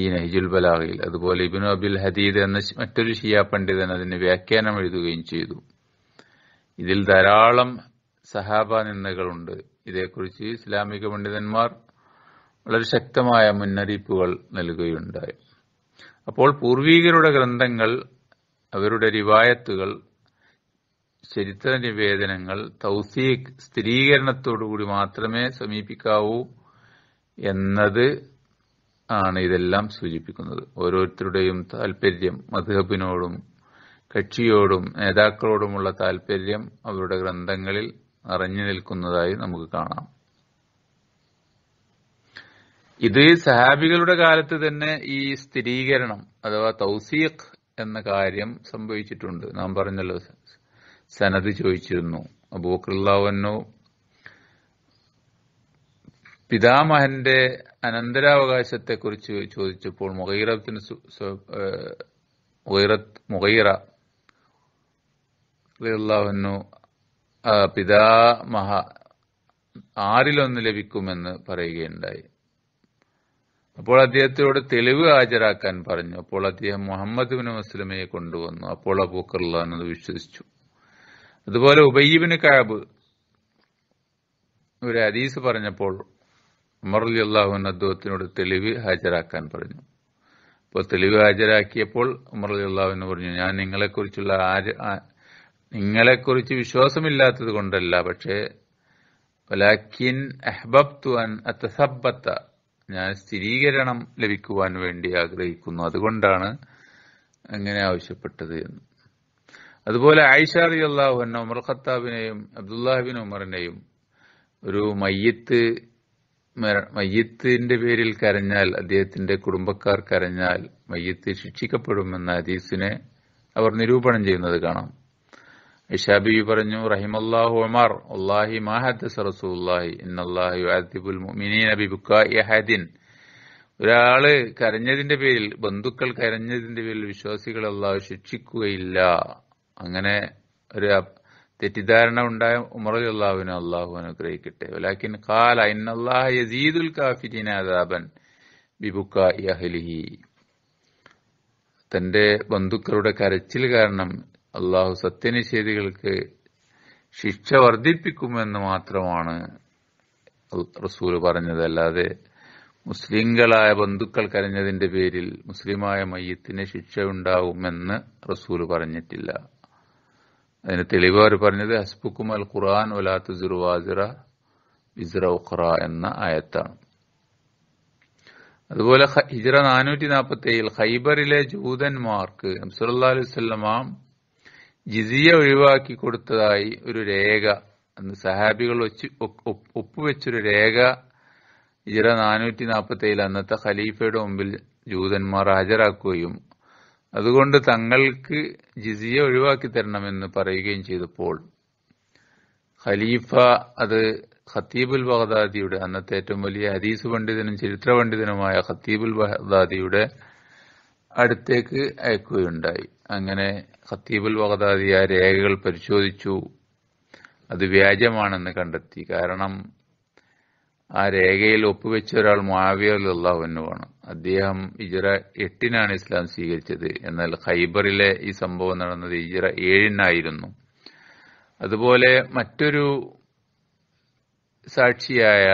ഈ നഹിജുൽ ബലാഹയിൽ അതുപോലെ ഇബിൻ അബിൽ ഹദീദ് എന്ന മറ്റൊരു ഷിയ പണ്ഡിതൻ അതിന് വ്യാഖ്യാനം എഴുതുകയും ചെയ്തു ഇതിൽ ധാരാളം സഹാബ നിന്ദകളുണ്ട് ഇതേക്കുറിച്ച് ഇസ്ലാമിക പണ്ഡിതന്മാർ വളരെ ശക്തമായ മുന്നറിയിപ്പുകൾ നൽകുകയുണ്ടായി അപ്പോൾ പൂർവീകരുടെ ഗ്രന്ഥങ്ങൾ അവരുടെ റിവായത്തുകൾ ചരിത്ര നിവേദനങ്ങൾ തൗസീഖ് സ്ഥിരീകരണത്തോടുകൂടി മാത്രമേ സമീപിക്കാവൂ എന്നത് ആണ് ഇതെല്ലാം സൂചിപ്പിക്കുന്നത് ഓരോരുത്തരുടെയും താല്പര്യം മധുഹബിനോടും കക്ഷിയോടും നേതാക്കളോടുമുള്ള താല്പര്യം അവരുടെ ഗ്രന്ഥങ്ങളിൽ നിറഞ്ഞു നിൽക്കുന്നതായി നമുക്ക് കാണാം ഇത് സഹാബികളുടെ കാലത്ത് തന്നെ ഈ സ്ഥിരീകരണം അഥവാ തൗസീഖ് എന്ന കാര്യം സംഭവിച്ചിട്ടുണ്ട് നാം പറഞ്ഞല്ലോ സനദ് ചോദിച്ചിരുന്നു അബൂക്കറില്ലാവന്നു പിതാമഹന്റെ അനന്തരാവകാശത്തെക്കുറിച്ച് ചോദിച്ചപ്പോൾ മുഹൈറത്തിന് മുഗൈറ മുഹൈറ അള്ളാഹുന്നു പിതാമഹ ആറിലൊന്ന് ലഭിക്കുമെന്ന് പറയുകയുണ്ടായി അപ്പോൾ അദ്ദേഹത്തോട് തെളിവ് ഹാജരാക്കാൻ പറഞ്ഞു അപ്പോൾ അദ്ദേഹം മുഹമ്മദ് ബിൻ മുസ്ലിമയെ കൊണ്ടുവന്നു അപ്പോൾ അത് വിശ്വസിച്ചു അതുപോലെ ഉബയ്യബിന് കാബ് ഒരു ഹദീസ് പറഞ്ഞപ്പോൾ ഉമർ അലി അള്ളാഹുൻ അദ്ദേഹത്തിനോട് തെളിവ് ഹാജരാക്കാൻ പറഞ്ഞു അപ്പോൾ തെളിവ് ഹാജരാക്കിയപ്പോൾ ഉമർ അലി അള്ളാഹുവിന് പറഞ്ഞു ഞാൻ നിങ്ങളെക്കുറിച്ചുള്ള ആര് നിങ്ങളെക്കുറിച്ച് വിശ്വാസമില്ലാത്തത് കൊണ്ടല്ല പക്ഷേ വലാക്കിൻ അഹ്ബബ്തു അൻ അത്തസബത്ത ഞാൻ സ്ഥിരീകരണം ലഭിക്കുവാൻ വേണ്ടി ആഗ്രഹിക്കുന്നു അതുകൊണ്ടാണ് അങ്ങനെ ആവശ്യപ്പെട്ടത് എന്ന് അതുപോലെ ആയിഷ അള്ളാഹു എന്ന ഉമർ ഖത്താബിനെയും അബ്ദുല്ലാഹിബിൻ ഉമറിനെയും ഒരു മയ്യത്ത് മയ്യത്തിന്റെ പേരിൽ കരഞ്ഞാൽ അദ്ദേഹത്തിന്റെ കുടുംബക്കാർ കരഞ്ഞാൽ മയ്യത്ത് ശിക്ഷിക്കപ്പെടുമെന്ന ഹദീസിനെ അവർ നിരൂപണം ചെയ്യുന്നത് കാണാം ഷാബി പറഞ്ഞു റഹിമല്ലാഹു ഉമർ അള്ളാഹി മാഹദ്സ് റസൂല്ലാഹി ഇന്നല്ലാഹി ആദിബുൽ മുഅ്മിനീന ബിബുക്കായിഹദിൻ ഒരാള് കരഞ്ഞതിന്റെ പേരിൽ ബന്ധുക്കൾ കരഞ്ഞതിന്റെ പേരിൽ വിശ്വാസികൾ അള്ളാഹു ശിക്ഷിക്കുകയില്ല അങ്ങനെ ഒരു തെറ്റിദ്ധാരണ ഉണ്ടായ ഉമറിൽ അള്ളാഹുവിനെ അള്ളാഹു അനുഗ്രഹിക്കട്ടെ വലാക്കിൻ കാല ഇന്നല്ലാഹ യസീദുൽ കാഫിരീന അദാബൻ ബിബുക്കായി അഹ്ലിഹി തന്റെ ബന്ധുക്കളുടെ കരച്ചിൽ കാരണം അള്ളാഹു സത്യനിഷേധികൾക്ക് ശിക്ഷ വർദ്ധിപ്പിക്കുമെന്ന് മാത്രമാണ് റസൂൽ പറഞ്ഞത് അല്ലാതെ മുസ്ലിങ്ങളായ ബന്ധുക്കൾ കരഞ്ഞതിന്റെ പേരിൽ മുസ്ലിമായ മയ്യത്തിന് ശിക്ഷ ഉണ്ടാകുമെന്ന് റസൂൽ പറഞ്ഞിട്ടില്ല അതിന് തെളിവ് അവർ പറഞ്ഞത് ഹസ്ബുക്കുമൽ ഖുർആൻ ഒലാത്തു ജുറുവാസിറ വിസ്ര ഉഖറ എന്ന ആയത്താണ് അതുപോലെ ഹിജറ നാനൂറ്റി നാൽപ്പത്തി ഏഴിൽ ഹൈബറിലെ ജൂതന്മാർക്ക് അബ്സുല്ലാ അലൈവല്ലാം ജിസിയ ഒഴിവാക്കി കൊടുത്തതായി ഒരു രേഖ അന്ന് സഹാബികൾ വെച്ച് ഒപ്പുവെച്ചൊരു രേഖ ഇജറ നാനൂറ്റി ഏഴിൽ അന്നത്തെ ഖലീഫയുടെ മുമ്പിൽ ജൂതന്മാർ ഹാജരാക്കുകയും അതുകൊണ്ട് തങ്ങൾക്ക് ജിസിയ ഒഴിവാക്കി തരണമെന്ന് പറയുകയും ചെയ്തപ്പോൾ ഖലീഫ അത് ഖത്തീബുൽ ബഗ്ദാദിയുടെ അന്നത്തെ ഏറ്റവും വലിയ ഹദീസ് പണ്ഡിതനും ചരിത്ര പണ്ഡിതനുമായ ഖത്തീബുൽ ബഗ്ദാദിയുടെ അടുത്തേക്ക് അയക്കുകയുണ്ടായി അങ്ങനെ ഖത്തീബുൽ ബഗ്ദാദി ആ രേഖകൾ പരിശോധിച്ചു അത് വ്യാജമാണെന്ന് കണ്ടെത്തി കാരണം ആ രേഖയിൽ ഒപ്പുവെച്ച ഒരാൾ മുആവിയ അള്ളാഹുവിനുമാണ് അദ്ദേഹം ഇജറ എട്ടിനാണ് ഇസ്ലാം സ്വീകരിച്ചത് എന്നാൽ ഖൈബറിലെ ഈ സംഭവം നടന്നത് ഇജറ ഏഴിനായിരുന്നു അതുപോലെ മറ്റൊരു സാക്ഷിയായ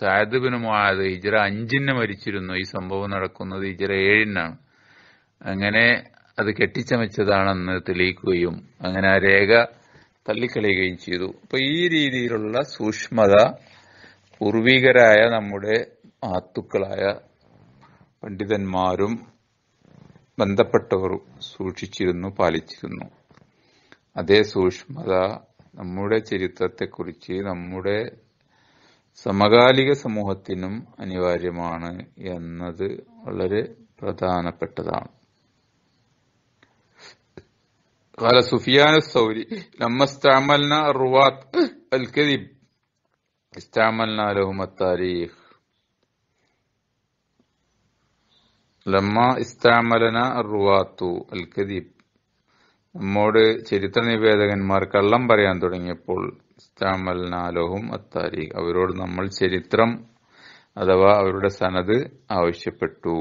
സായദ് ബിൻ മുആദ് അഞ്ചിന് മരിച്ചിരുന്നു ഈ സംഭവം നടക്കുന്നത് ഇജറ ഏഴിനാണ് അങ്ങനെ അത് കെട്ടിച്ചമച്ചതാണെന്ന് തെളിയിക്കുകയും അങ്ങനെ ആ രേഖ തള്ളിക്കളയുകയും ചെയ്തു അപ്പൊ ഈ രീതിയിലുള്ള സൂക്ഷ്മത പൂർവികരായ നമ്മുടെ ആത്തുക്കളായ പണ്ഡിതന്മാരും ബന്ധപ്പെട്ടവരും സൂക്ഷിച്ചിരുന്നു പാലിച്ചിരുന്നു അതേ സൂക്ഷ്മത നമ്മുടെ ചരിത്രത്തെക്കുറിച്ച് നമ്മുടെ സമകാലിക സമൂഹത്തിനും അനിവാര്യമാണ് എന്നത് വളരെ പ്രധാനപ്പെട്ടതാണ് قال سفيان الثوري لما استعملنا الرواة الكذب استعملنا لهم التاريخ ലമ്മ ഇസ്താമലന റുവാത്തു അൽ കദീബ് നമ്മോട് ചരിത്ര നിവേദകന്മാർ കള്ളം പറയാൻ തുടങ്ങിയപ്പോൾ ഇസ്താമലന ലോഹും അത്താരിഖ് അവരോട് നമ്മൾ ചരിത്രം അഥവാ അവരുടെ സനത് ആവശ്യപ്പെട്ടു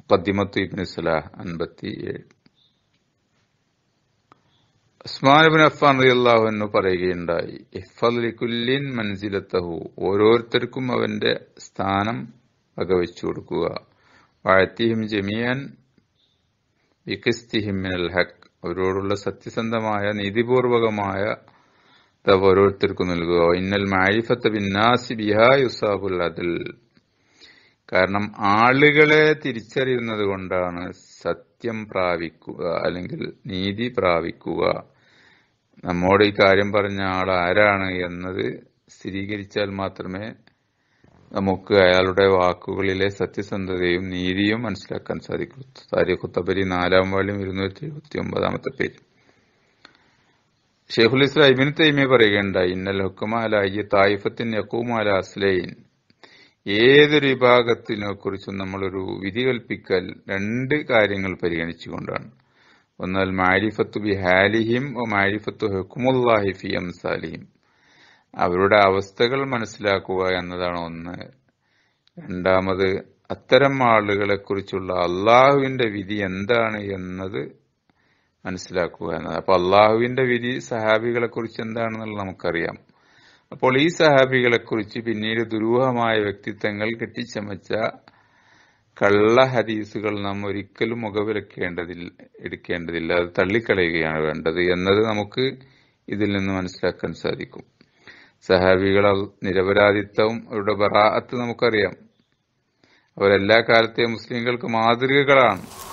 മുഖദ്ദിമത്തു ഇബ്നു സലാഹ് അൻപത്തി ഏഴ് ഉസ്മാനുബിൻ അഫ്ഫാൻ റളിയല്ലാഹു അൻഹു പറയുകയുണ്ടായി ഇഫ്ലിക്കുല്ലിൻ മൻസിലത്തഹു ഓരോരുത്തർക്കും അവന്റെ സ്ഥാനം വകവെച്ചു കൊടുക്കുക വാഴത്തിഹിം ജമിയാൻ വികസ്തിഹിമിനൽ ഹക്ക് അവരോടുള്ള സത്യസന്ധമായ നീതിപൂർവകമായ തവ ഓരോരുത്തർക്കും നൽകുക ഇന്നൽ മാരിഫത്ത് ബിന്നാസി ബിഹാ യുസാബുൽ അതിൽ കാരണം ആളുകളെ തിരിച്ചറിയുന്നത് കൊണ്ടാണ് സത്യം പ്രാപിക്കുക അല്ലെങ്കിൽ നീതി പ്രാപിക്കുക നമ്മോട് ഈ കാര്യം പറഞ്ഞ ആൾ ആരാണ് എന്നത് സ്ഥിരീകരിച്ചാൽ മാത്രമേ നമുക്ക് അയാളുടെ വാക്കുകളിലെ സത്യസന്ധതയും നീതിയും മനസ്സിലാക്കാൻ സാധിക്കൂ താരിഖ് തബരി നാലാം വാള്യം ഇരുന്നൂറ്റി എഴുപത്തി ഒമ്പതാമത്തെ പേര് ഷെയ്ഖുൽ ഇസ്ലാം ഇബിൻ തൈമി പറയുകയുണ്ടായി ഇന്നൽ ഹുക്കുമാലായി തായിഫത്തിൻ യക്കൂമാല അസ്ലൈൻ ഏതൊരു വിഭാഗത്തിനെ കുറിച്ചും നമ്മളൊരു വിധി കൽപ്പിക്കൽ രണ്ട് കാര്യങ്ങൾ പരിഗണിച്ചുകൊണ്ടാണ് ഒന്നാൽ മാരിഫത്തു ബി ഹാലിഹിം ഓ മാരിഫത്ത് ഹെക്കുമുല്ലാഹി ഫി സാലിഹിം അവരുടെ അവസ്ഥകൾ മനസ്സിലാക്കുക എന്നതാണ് ഒന്ന് രണ്ടാമത് അത്തരം ആളുകളെക്കുറിച്ചുള്ള അള്ളാഹുവിന്റെ വിധി എന്താണ് എന്നത് മനസ്സിലാക്കുക എന്നത് അപ്പൊ അള്ളാഹുവിന്റെ വിധി സഹാബികളെക്കുറിച്ച് എന്താണെന്നുള്ളത് നമുക്കറിയാം അപ്പോൾ ഈ സഹാബികളെക്കുറിച്ച് പിന്നീട് ദുരൂഹമായ വ്യക്തിത്വങ്ങൾ കെട്ടിച്ചമച്ച കള്ള ഹദീസുകൾ നാം ഒരിക്കലും മുഖവിലക്കേണ്ടതില്ല എടുക്കേണ്ടതില്ല അത് തള്ളിക്കളയുകയാണ് വേണ്ടത് എന്നത് നമുക്ക് ഇതിൽ നിന്ന് മനസ്സിലാക്കാൻ സാധിക്കും സഹാബികൾ നിരപരാധിത്വവും അവരുടെ ബറാഅത്ത് നമുക്കറിയാം അവരെല്ലാ കാലത്തെയും മുസ്ലിങ്ങൾക്ക് മാതൃകകളാണ്